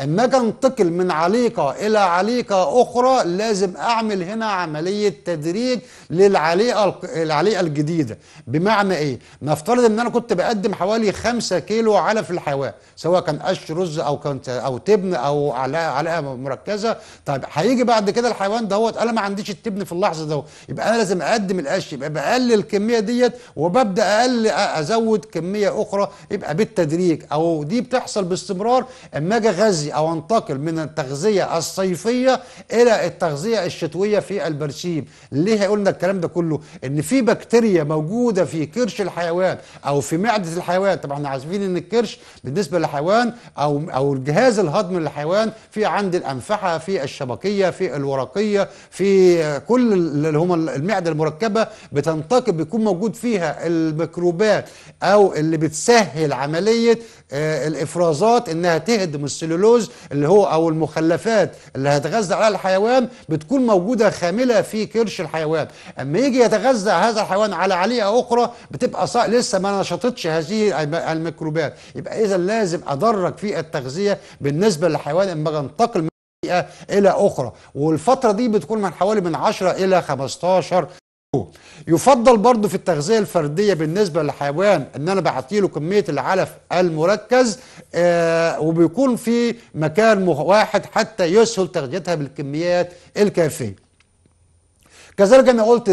اما اجي انتقل من عليقه الى عليقه اخرى لازم اعمل هنا عمليه تدريج للعليقه العليقه الجديده بمعنى ايه نفترض ان انا كنت بقدم حوالي 5 كيلو علف الحواء سواء كان قش رز او كان او تبن او علقه مركزه طيب هيجي بعد كده الحيوان دهوت انا ما عنديش التبن في اللحظه دوت يبقى انا لازم اقدم القش يبقى بقلل الكميه ديت وببدا اقل ازود كميه اخرى يبقى بالتدريج او دي بتحصل بس باستمرار اما اجي اغذي او انتقل من التغذيه الصيفيه الى التغذيه الشتويه في البرسيم ليه قلنا الكلام ده كله ان في بكتيريا موجوده في كرش الحيوان او في معده الحيوان طبعا احنا عارفين ان الكرش بالنسبه للحيوان او او الجهاز الهضمي للحيوان في عند الانفحه في الشبكيه في الورقيه في كل اللي هم المعده المركبه بتنتقل بيكون موجود فيها الميكروبات او اللي بتسهل عمليه آه، الافرازات القدرات انها تهدم السلولوز اللي هو او المخلفات اللي هتغذى عليها الحيوان بتكون موجوده خامله في كرش الحيوان اما يجي يتغذى هذا الحيوان على عليه اخرى بتبقى صع... لسه ما نشطتش هذه الميكروبات يبقى اذا لازم ادرج في التغذيه بالنسبه للحيوان اما انتقل من بيئه الى اخرى والفتره دي بتكون من حوالي من 10 الى 15 يفضل برضه في التغذية الفردية بالنسبة للحيوان ان انا له كمية العلف المركز آه وبيكون في مكان واحد حتى يسهل تغذيتها بالكميات الكافية كذلك انا قلت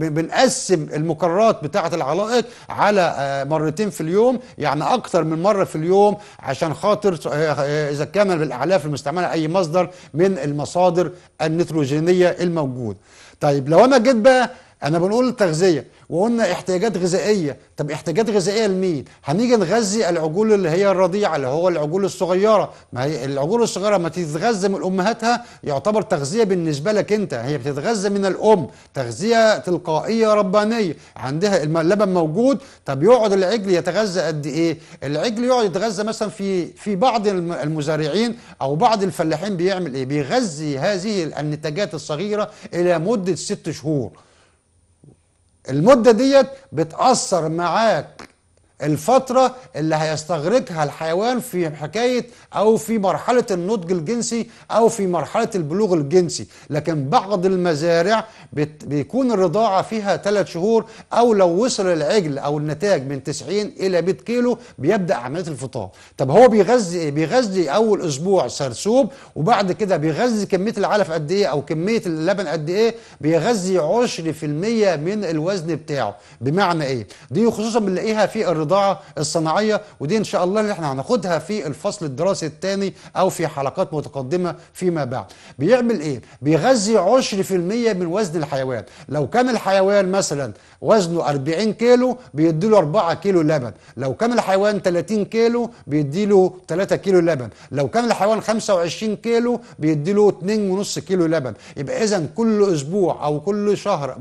بنقسم المكررات بتاعه العلائق على آه، مرتين في اليوم يعني اكثر من مره في اليوم عشان خاطر آه، آه، اذا كان بالاعلاف المستعمله اي مصدر من المصادر النيتروجينيه الموجود طيب لو انا جيت بقى انا بنقول تغذيه وقلنا احتياجات غذائيه طب احتياجات غذائيه لمين هنيجي نغذي العجول اللي هي الرضيعه اللي هو العجول الصغيره ما هي العجول الصغيره ما تتغذى من امهاتها يعتبر تغذيه بالنسبه لك انت هي بتتغذى من الام تغذيه تلقائيه ربانيه عندها اللبن موجود طب يقعد العجل يتغذى قد ايه العجل يقعد يتغذى مثلا في في بعض المزارعين او بعض الفلاحين بيعمل ايه بيغذي هذه النتاجات الصغيره الى مده ست شهور المده ديت بتاثر معاك الفترة اللي هيستغرقها الحيوان في حكاية أو في مرحلة النضج الجنسي أو في مرحلة البلوغ الجنسي لكن بعض المزارع بيكون الرضاعة فيها ثلاث شهور أو لو وصل العجل أو النتاج من 90 إلى 100 كيلو بيبدأ عملية الفطام طب هو بيغذي بيغذي أول أسبوع سرسوب وبعد كده بيغذي كمية العلف قد إيه أو كمية اللبن قد إيه بيغذي المية من الوزن بتاعه بمعنى إيه دي خصوصا بنلاقيها في الرضاعة الرضاعه الصناعيه ودي ان شاء الله اللي احنا هناخدها في الفصل الدراسي الثاني او في حلقات متقدمه فيما بعد بيعمل ايه بيغذي 10% من وزن الحيوان لو كان الحيوان مثلا وزنه 40 كيلو بيديله 4 كيلو لبن لو كان الحيوان 30 كيلو بيديله 3 كيلو لبن لو كان الحيوان 25 كيلو بيديله 2.5 كيلو لبن يبقى اذا كل اسبوع او كل شهر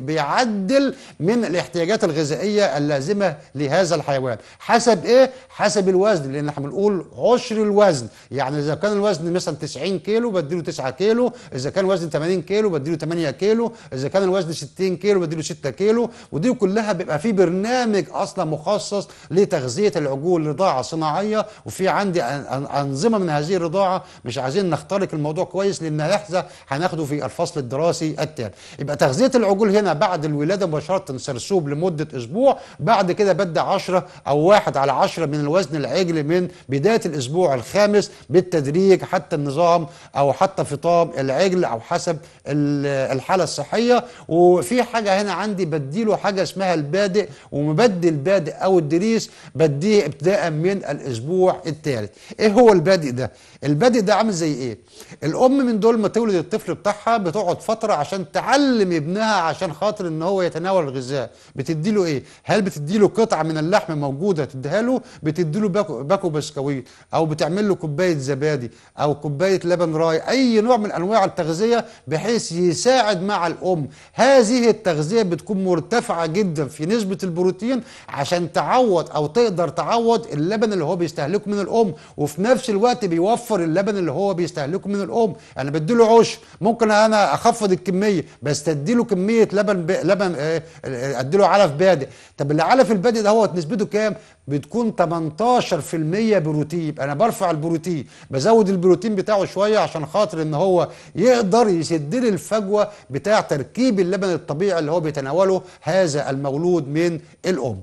بيعدل من الاحتياجات الغذائيه اللازمه لهذا هذا الحيوان حسب ايه حسب الوزن لان احنا بنقول عشر الوزن يعني اذا كان الوزن مثلا 90 كيلو بديله 9 كيلو اذا كان الوزن 80 كيلو بديله 8 كيلو اذا كان الوزن 60 كيلو بديله 6 كيلو ودي كلها بيبقى في برنامج اصلا مخصص لتغذيه العجول رضاعه صناعيه وفي عندي انظمه من هذه الرضاعه مش عايزين نخترق الموضوع كويس لان لحظه هناخده في الفصل الدراسي التالي يبقى تغذيه العجول هنا بعد الولاده مباشره سرسوب لمده اسبوع بعد كده بدي 10 او 1 على 10 من الوزن العجل من بداية الأسبوع الخامس بالتدريج حتى النظام أو حتى فطام العجل أو حسب الحالة الصحية وفي حاجة هنا عندي بديله حاجة اسمها البادئ ومبدل البادئ أو الدريس بديه ابتداء من الأسبوع الثالث إيه هو البادئ ده؟ البادئ ده عامل زي إيه؟ الأم من دول ما تولد الطفل بتاعها بتقعد فترة عشان تعلم ابنها عشان خاطر إن هو يتناول الغذاء بتديله إيه؟ هل بتديله قطعة من اللحم موجودة تديها له بتديله باكو, باكو بسكويت او بتعمل له كوبايه زبادي او كوبايه لبن راي اي نوع من انواع التغذيه بحيث يساعد مع الام هذه التغذيه بتكون مرتفعه جدا في نسبه البروتين عشان تعوض او تقدر تعوض اللبن اللي هو بيستهلكه من الام وفي نفس الوقت بيوفر اللبن اللي هو بيستهلكه من الام انا بديله عش ممكن انا اخفض الكميه بس تديله كميه لبن ب... لبن آه، آه، اديله علف بادئ طب العلف البادئ ده هو نسبته كام بتكون 18 18% بروتين انا برفع البروتين بزود البروتين بتاعه شويه عشان خاطر ان هو يقدر يسد لي الفجوه بتاع تركيب اللبن الطبيعي اللي هو بيتناوله هذا المولود من الام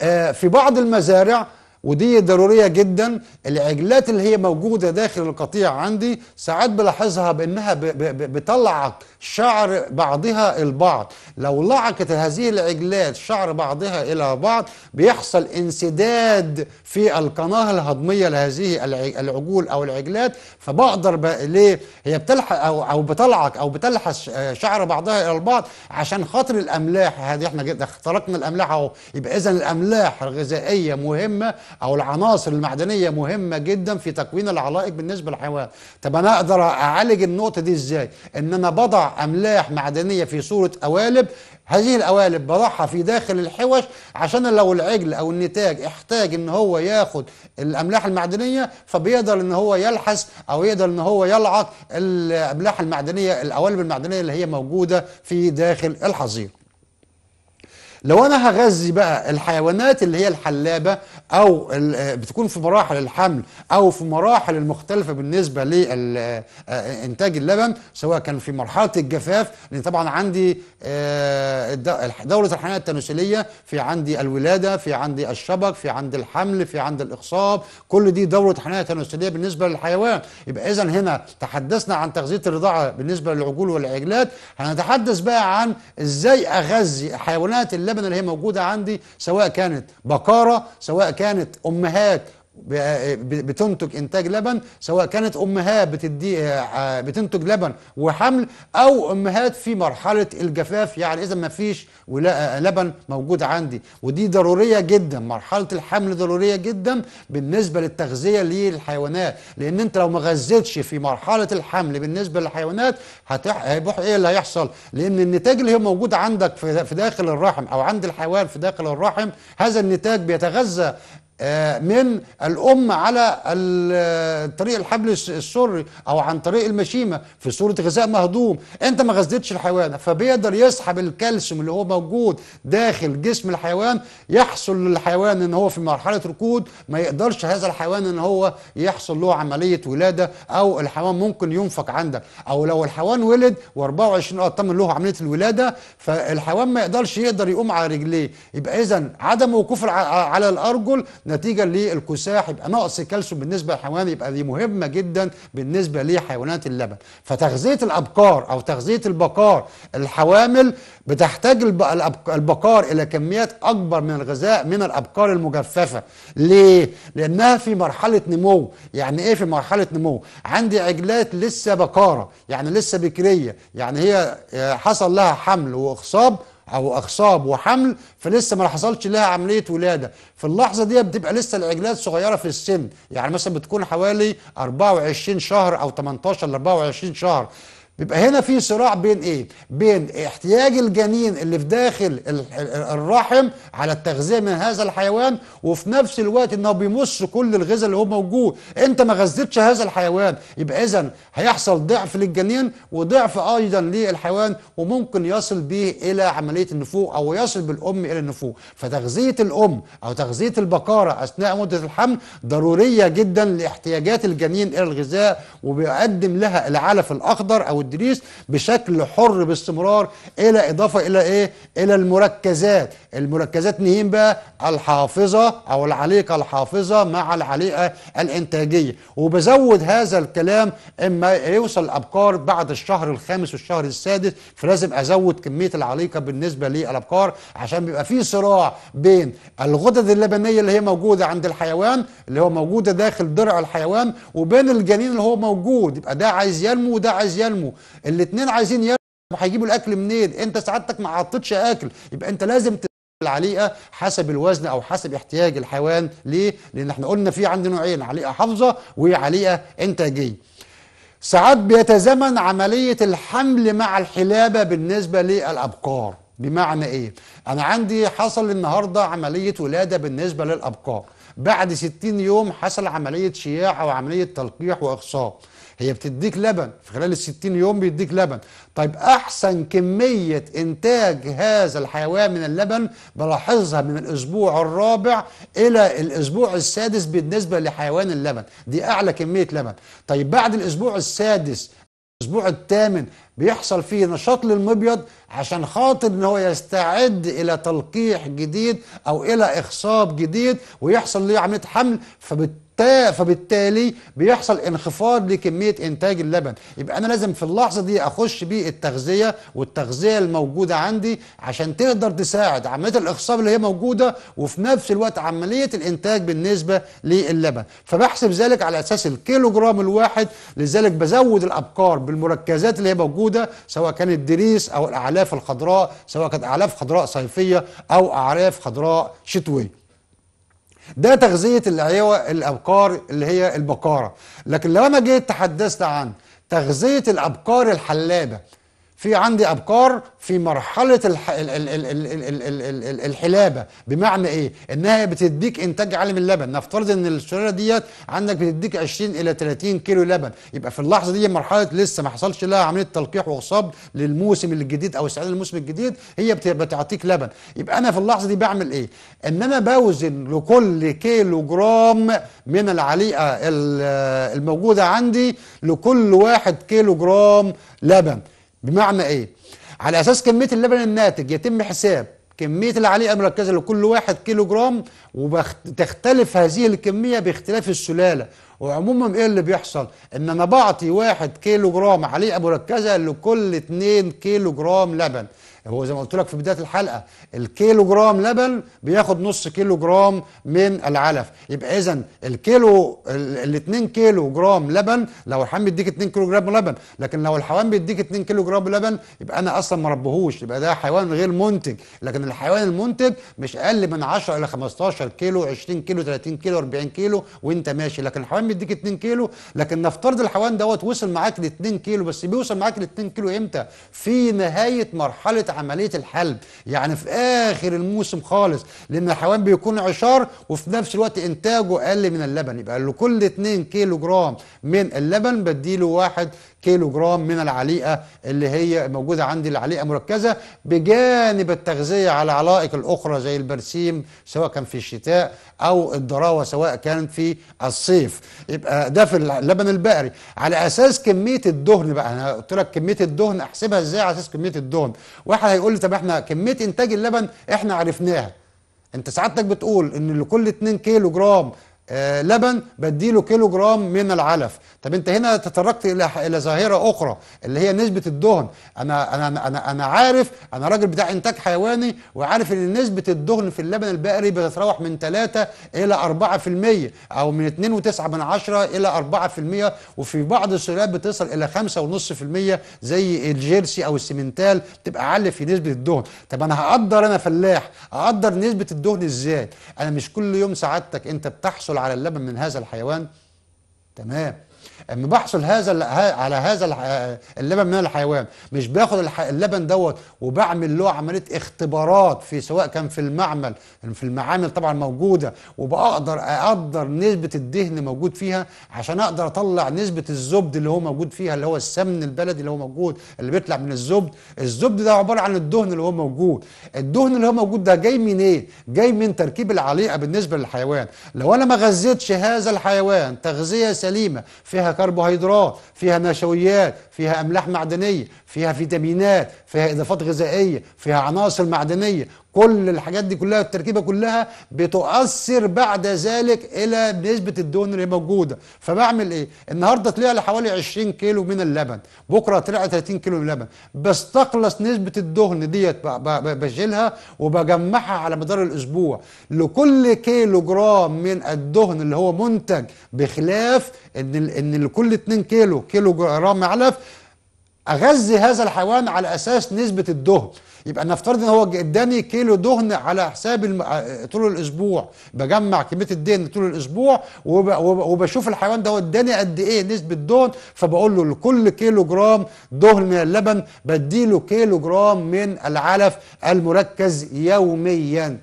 آه في بعض المزارع ودي ضروريه جدا العجلات اللي هي موجوده داخل القطيع عندي ساعات بلاحظها بانها بتلعق شعر بعضها البعض لو لعقت هذه العجلات شعر بعضها الى بعض بيحصل انسداد في القناه الهضميه لهذه العجول او العجلات فبقدر ليه هي بتلحق او او بتلعق او بتلحس آه، شعر بعضها الى البعض عشان خاطر الاملاح هذه احنا اخترقنا الاملاح اهو يبقى اذا الاملاح الغذائيه مهمه او العناصر المعدنيه مهمه جدا في تكوين العلائق بالنسبه للحيوان طب انا اقدر اعالج النقطه دي ازاي ان انا بضع املاح معدنيه في صوره قوالب هذه القوالب بضعها في داخل الحوش عشان لو العجل او النتاج احتاج ان هو ياخد الاملاح المعدنيه فبيقدر ان هو يلحس او يقدر ان هو يلعق الاملاح المعدنيه القوالب المعدنيه اللي هي موجوده في داخل الحظيره لو انا هغذي بقى الحيوانات اللي هي الحلابه او بتكون في مراحل الحمل او في مراحل المختلفه بالنسبه لانتاج آه، اللبن سواء كان في مرحله الجفاف لان طبعا عندي آه، دوره الحمايه التناسليه في عندي الولاده في عندي الشبك في عندي الحمل في عندي الاخصاب كل دي دوره حمايه تناسليه بالنسبه للحيوان يبقى اذا هنا تحدثنا عن تغذيه الرضاعه بالنسبه للعجول والعجلات هنتحدث بقى عن ازاي اغذي حيوانات اللبن اللي هي موجوده عندي سواء كانت بقاره سواء كانت كانت امهات بتنتج انتاج لبن سواء كانت امهات بتدي آه، بتنتج لبن وحمل او امهات في مرحله الجفاف يعني اذا ما فيش آه، لبن موجود عندي ودي ضروريه جدا مرحله الحمل ضروريه جدا بالنسبه للتغذيه للحيوانات لان انت لو ما غذيتش في مرحله الحمل بالنسبه للحيوانات هتح... ايه اللي هيحصل لان النتاج اللي هو موجود عندك في داخل الرحم او عند الحيوان في داخل الرحم هذا النتاج بيتغذى آه، من الأم على آه، طريق الحبل السري أو عن طريق المشيمة في صورة غذاء مهضوم أنت ما غذيتش الحيوان فبيقدر يسحب الكالسيوم اللي هو موجود داخل جسم الحيوان يحصل للحيوان أن هو في مرحلة ركود ما يقدرش هذا الحيوان أن هو يحصل له عملية ولادة أو الحيوان ممكن ينفق عندك أو لو الحيوان ولد و24 ساعة آه، تم له عملية الولادة فالحيوان ما يقدرش يقدر يقوم على رجليه يبقى إذا عدم وقوف على الأرجل نتيجه للكساح يبقى نقص الكالسيوم بالنسبه للحيوان يبقى دي مهمه جدا بالنسبه لحيوانات اللبن فتغذيه الابقار او تغذيه البقار الحوامل بتحتاج البقار الى كميات اكبر من الغذاء من الابقار المجففه ليه لانها في مرحله نمو يعني ايه في مرحله نمو عندي عجلات لسه بقاره يعني لسه بكريه يعني هي آه، حصل لها حمل واخصاب او اخصاب وحمل فلسه ما حصلش لها عمليه ولاده في اللحظه دي بتبقى لسه العجلات صغيره في السن يعني مثلا بتكون حوالي 24 شهر او 18 ل 24 شهر بيبقى هنا في صراع بين ايه؟ بين احتياج الجنين اللي في داخل الرحم على التغذيه من هذا الحيوان وفي نفس الوقت انه بيمص كل الغذاء اللي هو موجود، انت ما غذيتش هذا الحيوان، يبقى اذا هيحصل ضعف للجنين وضعف ايضا للحيوان وممكن يصل به الى عمليه النفوخ او يصل بالام الى النفوخ، فتغذيه الام او تغذيه البقاره اثناء مده الحمل ضروريه جدا لاحتياجات الجنين الى الغذاء وبيقدم لها العلف الاخضر او والدريس بشكل حر باستمرار الى اضافه الى ايه الى المركزات المركزات نهين بقى الحافظه او العليقه الحافظه مع العليقه الانتاجيه وبزود هذا الكلام اما يوصل الابقار بعد الشهر الخامس والشهر السادس فلازم ازود كميه العليقه بالنسبه للابقار عشان بيبقى في صراع بين الغدد اللبنيه اللي هي موجوده عند الحيوان اللي هو موجوده داخل درع الحيوان وبين الجنين اللي هو موجود يبقى ده عايز ينمو وده عايز ينمو الاثنين عايزين ياكلوا هيجيبوا الاكل منين انت سعادتك ما حطيتش اكل يبقى انت لازم العليقه حسب الوزن او حسب احتياج الحيوان ليه لان احنا قلنا في عندنا نوعين عليقه حافظه وعليقه انتاجيه ساعات بيتزامن عمليه الحمل مع الحلابه بالنسبه للابقار بمعنى ايه انا عندي حصل النهارده عمليه ولاده بالنسبه للابقار بعد 60 يوم حصل عمليه او وعمليه تلقيح واخصاب هي بتديك لبن في خلال الستين 60 يوم بيديك لبن طيب احسن كميه انتاج هذا الحيوان من اللبن بلاحظها من الاسبوع الرابع الى الاسبوع السادس بالنسبه لحيوان اللبن دي اعلى كميه لبن طيب بعد الاسبوع السادس الاسبوع الثامن بيحصل فيه نشاط للمبيض عشان خاطر ان هو يستعد الى تلقيح جديد او الى اخصاب جديد ويحصل له عمليه حمل فبالتالي فبالتالي بيحصل انخفاض لكميه انتاج اللبن يبقى انا لازم في اللحظه دي اخش بالتغذيه والتغذيه الموجوده عندي عشان تقدر تساعد عمليه الاخصاب اللي هي موجوده وفي نفس الوقت عمليه الانتاج بالنسبه للبن فبحسب ذلك على اساس الكيلو جرام الواحد لذلك بزود الابقار بالمركزات اللي هي موجوده سواء كانت دريس او الاعلاف الخضراء سواء كانت اعلاف خضراء صيفيه او اعلاف خضراء شتويه ده تغذية العيوة الأبقار اللي هي البقارة لكن لو أنا جيت تحدثت عن تغذية الأبقار الحلابة في عندي ابكار في مرحله الحلابه بمعنى ايه انها بتديك انتاج عالي من اللبن نفترض ان الشريره ديت عندك بتديك 20 الى 30 كيلو لبن يبقى في اللحظه دي مرحله لسه ما حصلش لها عمليه تلقيح وصب للموسم الجديد او استعداد الموسم الجديد هي بتعطيك لبن يبقى انا في اللحظه دي بعمل ايه ان انا بوزن لكل كيلو جرام من العليقه الموجوده عندي لكل واحد كيلو جرام لبن بمعنى ايه على اساس كميه اللبن الناتج يتم حساب كميه العليقه المركزه لكل واحد كيلو جرام وتختلف هذه الكميه باختلاف السلاله وعموما ايه اللي بيحصل ان انا بعطي واحد كيلو جرام عليقه مركزه لكل 2 كيلو جرام لبن هو زي ما قلت لك في بدايه الحلقه الكيلو جرام لبن بياخد نص كيلو جرام من العلف يبقى اذا الكيلو ال 2 كيلو جرام لبن لو الحمام بيديك 2 كيلو جرام لبن لكن لو الحيوان بيديك 2 كيلو جرام لبن يبقى انا اصلا ما ربهوش يبقى ده حيوان غير منتج لكن الحيوان المنتج مش اقل من 10 الى 15 كيلو 20 كيلو 30 كيلو 40 كيلو وانت ماشي لكن الحيوان بيديك 2 كيلو لكن نفترض الحيوان دوت وصل معاك ل 2 كيلو بس بيوصل معاك ل 2 كيلو امتى؟ في نهايه مرحله عمليه الحلب يعني في اخر الموسم خالص لان الحيوان بيكون عشار وفي نفس الوقت انتاجه اقل من اللبن يبقى له كل 2 كيلو جرام من اللبن بديله واحد كيلو جرام من العليقة اللي هي موجودة عندي العليقة مركزة بجانب التغذية على العلائق الأخرى زي البرسيم سواء كان في الشتاء أو الضراوة سواء كان في الصيف يبقى ده في اللبن البقري على أساس كمية الدهن بقى أنا قلت لك كمية الدهن أحسبها إزاي على أساس كمية الدهن واحد هيقول لي طب إحنا كمية إنتاج اللبن إحنا عرفناها أنت سعادتك بتقول إن لكل 2 كيلو جرام آه، لبن بديله كيلو جرام من العلف طب انت هنا تطرقت الى الى ظاهره اخرى اللي هي نسبه الدهن انا انا انا انا عارف انا راجل بتاع انتاج حيواني وعارف ان نسبه الدهن في اللبن البقري بتتراوح من 3 الى 4% او من 2.9 من 10 الى 4% وفي بعض السلالات بتصل الى 5.5% زي الجيرسي او السمنتال تبقى اعلى في نسبه الدهن طب انا هقدر انا فلاح اقدر نسبه الدهن ازاي انا مش كل يوم سعادتك انت بتحصل على اللبن من هذا الحيوان تمام اما بحصل هذا على هذا اللبن من الحيوان مش باخد اللبن دوت وبعمل له عمليه اختبارات في سواء كان في المعمل في المعامل طبعا موجوده وبقدر اقدر نسبه الدهن موجود فيها عشان اقدر اطلع نسبه الزبد اللي هو موجود فيها اللي هو السمن البلدي اللي هو موجود اللي بيطلع من الزبد الزبد ده عباره عن الدهن اللي هو موجود الدهن اللي هو موجود ده جاي منين ايه؟ جاي من تركيب العليقه بالنسبه للحيوان لو انا ما غذيتش هذا الحيوان تغذيه سليمه فيها فيها كربوهيدرات فيها نشويات فيها أملاح معدنية فيها فيتامينات فيها اضافات غذائيه فيها عناصر معدنيه كل الحاجات دي كلها التركيبه كلها بتؤثر بعد ذلك الى نسبه الدهون اللي موجوده فبعمل ايه النهارده طلع لي حوالي 20 كيلو من اللبن بكره طلع 30 كيلو من اللبن بستخلص نسبه الدهن ديت بشيلها وبجمعها على مدار الاسبوع لكل كيلو جرام من الدهن اللي هو منتج بخلاف ان ان لكل 2 كيلو كيلو جرام علف اغذي هذا الحيوان على اساس نسبه الدهن يبقى نفترض ان هو اداني كيلو دهن على حساب الم... آه، طول الاسبوع بجمع كميه الدهن طول الاسبوع وب... وب... وبشوف الحيوان ده اداني قد ايه نسبه دهن فبقول له لكل كيلو جرام دهن من اللبن بديله كيلو جرام من العلف المركز يوميا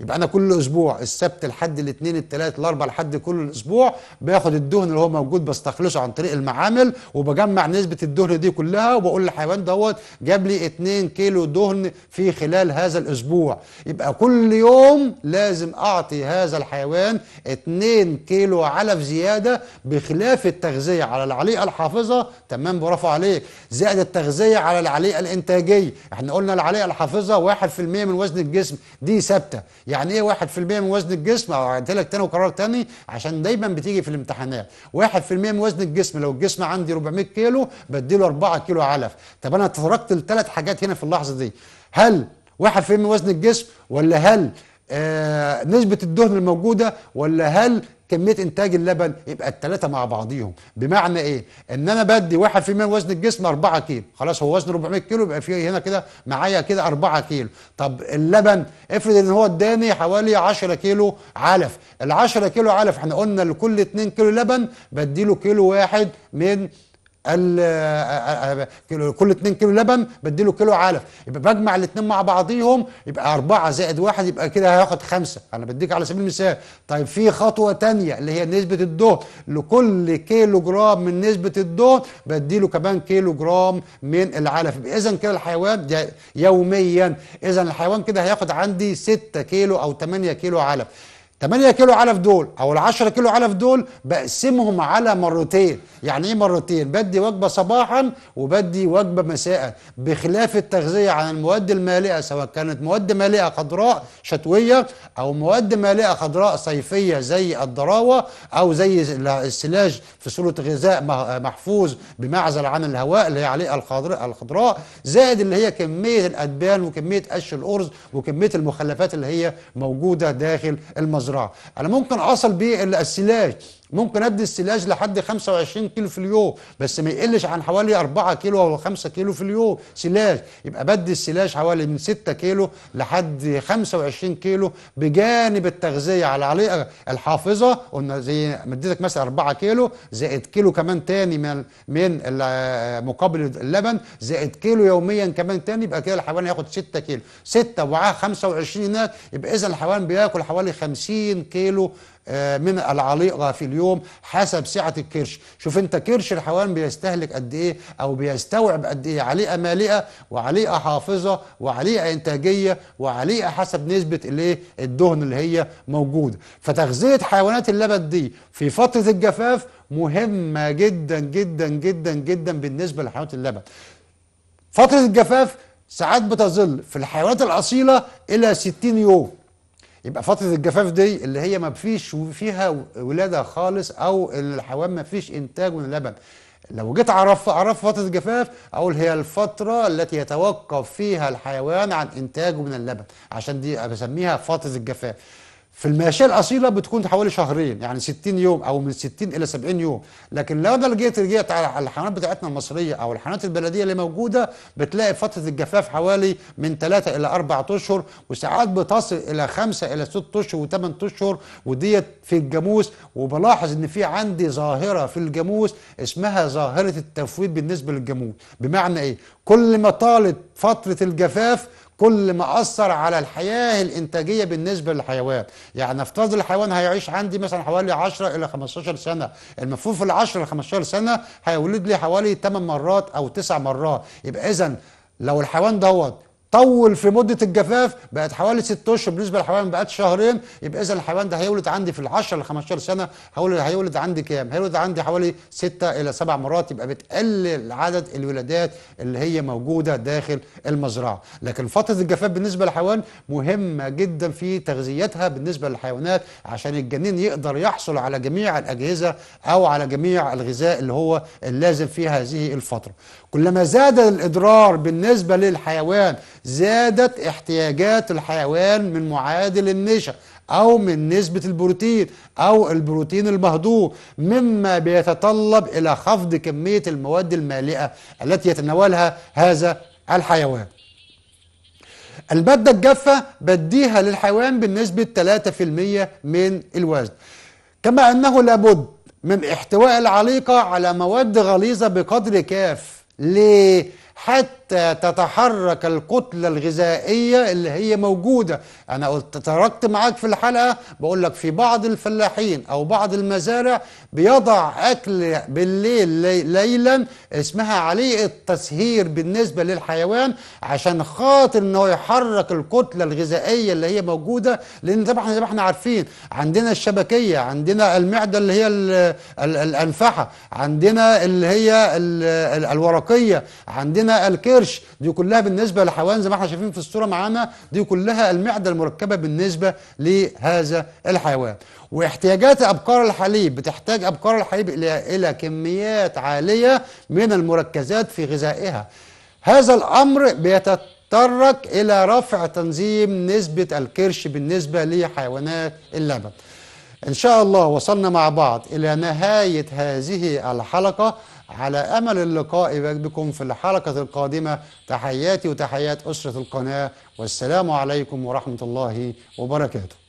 يبقى انا كل اسبوع السبت لحد الاثنين الثلاث الاربع لحد كل اسبوع باخد الدهن اللي هو موجود بستخلصه عن طريق المعامل وبجمع نسبه الدهن دي كلها وبقول للحيوان دوت جاب لي 2 كيلو دهن في خلال هذا الاسبوع يبقى كل يوم لازم اعطي هذا الحيوان 2 كيلو علف زياده بخلاف التغذيه على العليقه الحافظه تمام برافو عليك زائد التغذيه على العليقه الانتاجيه احنا قلنا العليقه الحافظه 1% من وزن الجسم دي ثابته يعني ايه 1% من وزن الجسم عدت لك تاني وقرار تاني عشان دايما بتيجي في الامتحانات 1% من وزن الجسم لو الجسم عندي 400 كيلو بديله 4 كيلو علف طب انا تركت الثلاث حاجات هنا في اللحظه دي هل 1% من وزن الجسم ولا هل آه نسبة الدهن الموجودة ولا هل كميه انتاج اللبن يبقى الثلاثه مع بعضيهم بمعنى ايه ان انا بدي 1% من وزن الجسم 4 كيلو خلاص هو وزنه 400 كيلو يبقى في هنا كده معايا كده 4 كيلو طب اللبن افرض ان هو اداني حوالي 10 كيلو علف ال 10 كيلو علف احنا قلنا لكل 2 كيلو لبن بديله كيلو واحد من آه، آه، آه، كل 2 كيلو لبن بديله كيلو علف يبقى بجمع الاثنين مع بعضيهم يبقى 4 زائد 1 يبقى كده هياخد 5 انا بديك على سبيل المثال طيب في خطوه ثانيه اللي هي نسبه الدهن لكل كيلو جرام من نسبه الدهن بديله كمان كيلو جرام من العلف اذا كده الحيوان يوميا اذا الحيوان كده هياخد عندي 6 كيلو او 8 كيلو علف 8 كيلو علف دول او ال 10 كيلو علف دول بقسمهم على مرتين يعني ايه مرتين بدي وجبه صباحا وبدي وجبه مساء بخلاف التغذيه عن المواد المالئه سواء كانت مواد مالئه خضراء شتويه او مواد مالئه خضراء صيفيه زي الضراوه او زي السلاج في صوره غذاء محفوظ بمعزل عن الهواء اللي هي عليه الخضراء الخضراء زائد اللي هي كميه الادبان وكميه قش الارز وكميه المخلفات اللي هي موجوده داخل المزرعه المزرعه انا ممكن اصل بيه السلاج ممكن ادي السلاج لحد 25 كيلو في اليوم بس ما يقلش عن حوالي 4 كيلو او 5 كيلو في اليوم سلاج يبقى بدي السلاج حوالي من 6 كيلو لحد 25 كيلو بجانب التغذيه على عليه الحافظه قلنا زي ما اديتك مثلا 4 كيلو زائد كيلو كمان تاني من من مقابل اللبن زائد كيلو يوميا كمان تاني يبقى كده الحيوان ياخد 6 كيلو 6 وعاه 25 هناك يبقى اذا الحيوان بياكل حوالي 50 كيلو آه، من العليقه في اليوم حسب سعه الكرش شوف انت كرش الحيوان بيستهلك قد ايه او بيستوعب قد ايه عليقه مالئه وعليقه حافظه وعليقه انتاجيه وعليقه حسب نسبه الايه الدهن اللي هي موجوده فتغذيه حيوانات اللبن دي في فتره الجفاف مهمه جدا جدا جدا جدا بالنسبه لحيوانات اللبن فتره الجفاف ساعات بتظل في الحيوانات الاصيله الى 60 يوم يبقى فتره الجفاف دي اللي هي ما فيش فيها ولاده خالص او الحيوان ما فيش انتاج من اللبن لو جيت اعرف اعرف فتره الجفاف اقول هي الفتره التي يتوقف فيها الحيوان عن انتاجه من اللبن عشان دي بسميها فتره الجفاف في الماشية الأصيلة بتكون حوالي شهرين يعني 60 يوم أو من 60 إلى 70 يوم لكن لو أنا جيت رجعت على الحيوانات بتاعتنا المصرية أو الحيوانات البلدية اللي موجودة بتلاقي فترة الجفاف حوالي من 3 إلى 4 أشهر وساعات بتصل إلى 5 إلى 6 أشهر و8 أشهر وديت في الجاموس وبلاحظ إن في عندي ظاهرة في الجاموس اسمها ظاهرة التفويض بالنسبة للجاموس بمعنى إيه؟ كل ما طالت فترة الجفاف كل ما اثر على الحياه الانتاجيه بالنسبه للحيوان يعني نفترض الحيوان هيعيش عندي مثلا حوالي 10 الى 15 سنه المفروض في ال 10 ل 15 سنه هيولد لي حوالي 8 مرات او 9 مرات يبقى اذا لو الحيوان دوت طول في مده الجفاف بقت حوالي ست اشهر بالنسبه للحيوان بقت شهرين يبقى اذا الحيوان ده هيولد عندي في ال 10 ل 15 سنه هيولد هيولد عندي كام؟ هيولد عندي حوالي ستة الى سبع مرات يبقى بتقلل عدد الولادات اللي هي موجوده داخل المزرعه، لكن فتره الجفاف بالنسبه للحيوان مهمه جدا في تغذيتها بالنسبه للحيوانات عشان الجنين يقدر يحصل على جميع الاجهزه او على جميع الغذاء اللي هو اللازم في هذه الفتره. كلما زاد الإضرار بالنسبة للحيوان زادت احتياجات الحيوان من معادل النشا أو من نسبة البروتين أو البروتين المهضوم مما بيتطلب إلى خفض كمية المواد المالئة التي يتناولها هذا الحيوان المادة الجافة بديها للحيوان بنسبة 3% من الوزن كما أنه لابد من احتواء العليقة على مواد غليظة بقدر كاف ليه حتى حتى تتحرك الكتلة الغذائية اللي هي موجودة أنا قلت تركت معاك في الحلقة بقول لك في بعض الفلاحين أو بعض المزارع بيضع أكل بالليل ليلا اسمها عليه التسهير بالنسبة للحيوان عشان خاطر أنه يحرك الكتلة الغذائية اللي هي موجودة لأن طبعا زي ما احنا عارفين عندنا الشبكية عندنا المعدة اللي هي الـ الـ الأنفحة عندنا اللي هي الـ الورقية عندنا الكبد القرش دي كلها بالنسبه للحيوان زي ما احنا شايفين في الصوره معانا دي كلها المعده المركبه بالنسبه لهذا الحيوان واحتياجات ابقار الحليب بتحتاج ابقار الحليب الى الى كميات عاليه من المركزات في غذائها هذا الامر بيتطرق إلى رفع تنظيم نسبة الكرش بالنسبة لحيوانات اللبن إن شاء الله وصلنا مع بعض إلى نهاية هذه الحلقة على أمل اللقاء بكم في الحلقة القادمة تحياتي وتحيات أسرة القناة والسلام عليكم ورحمة الله وبركاته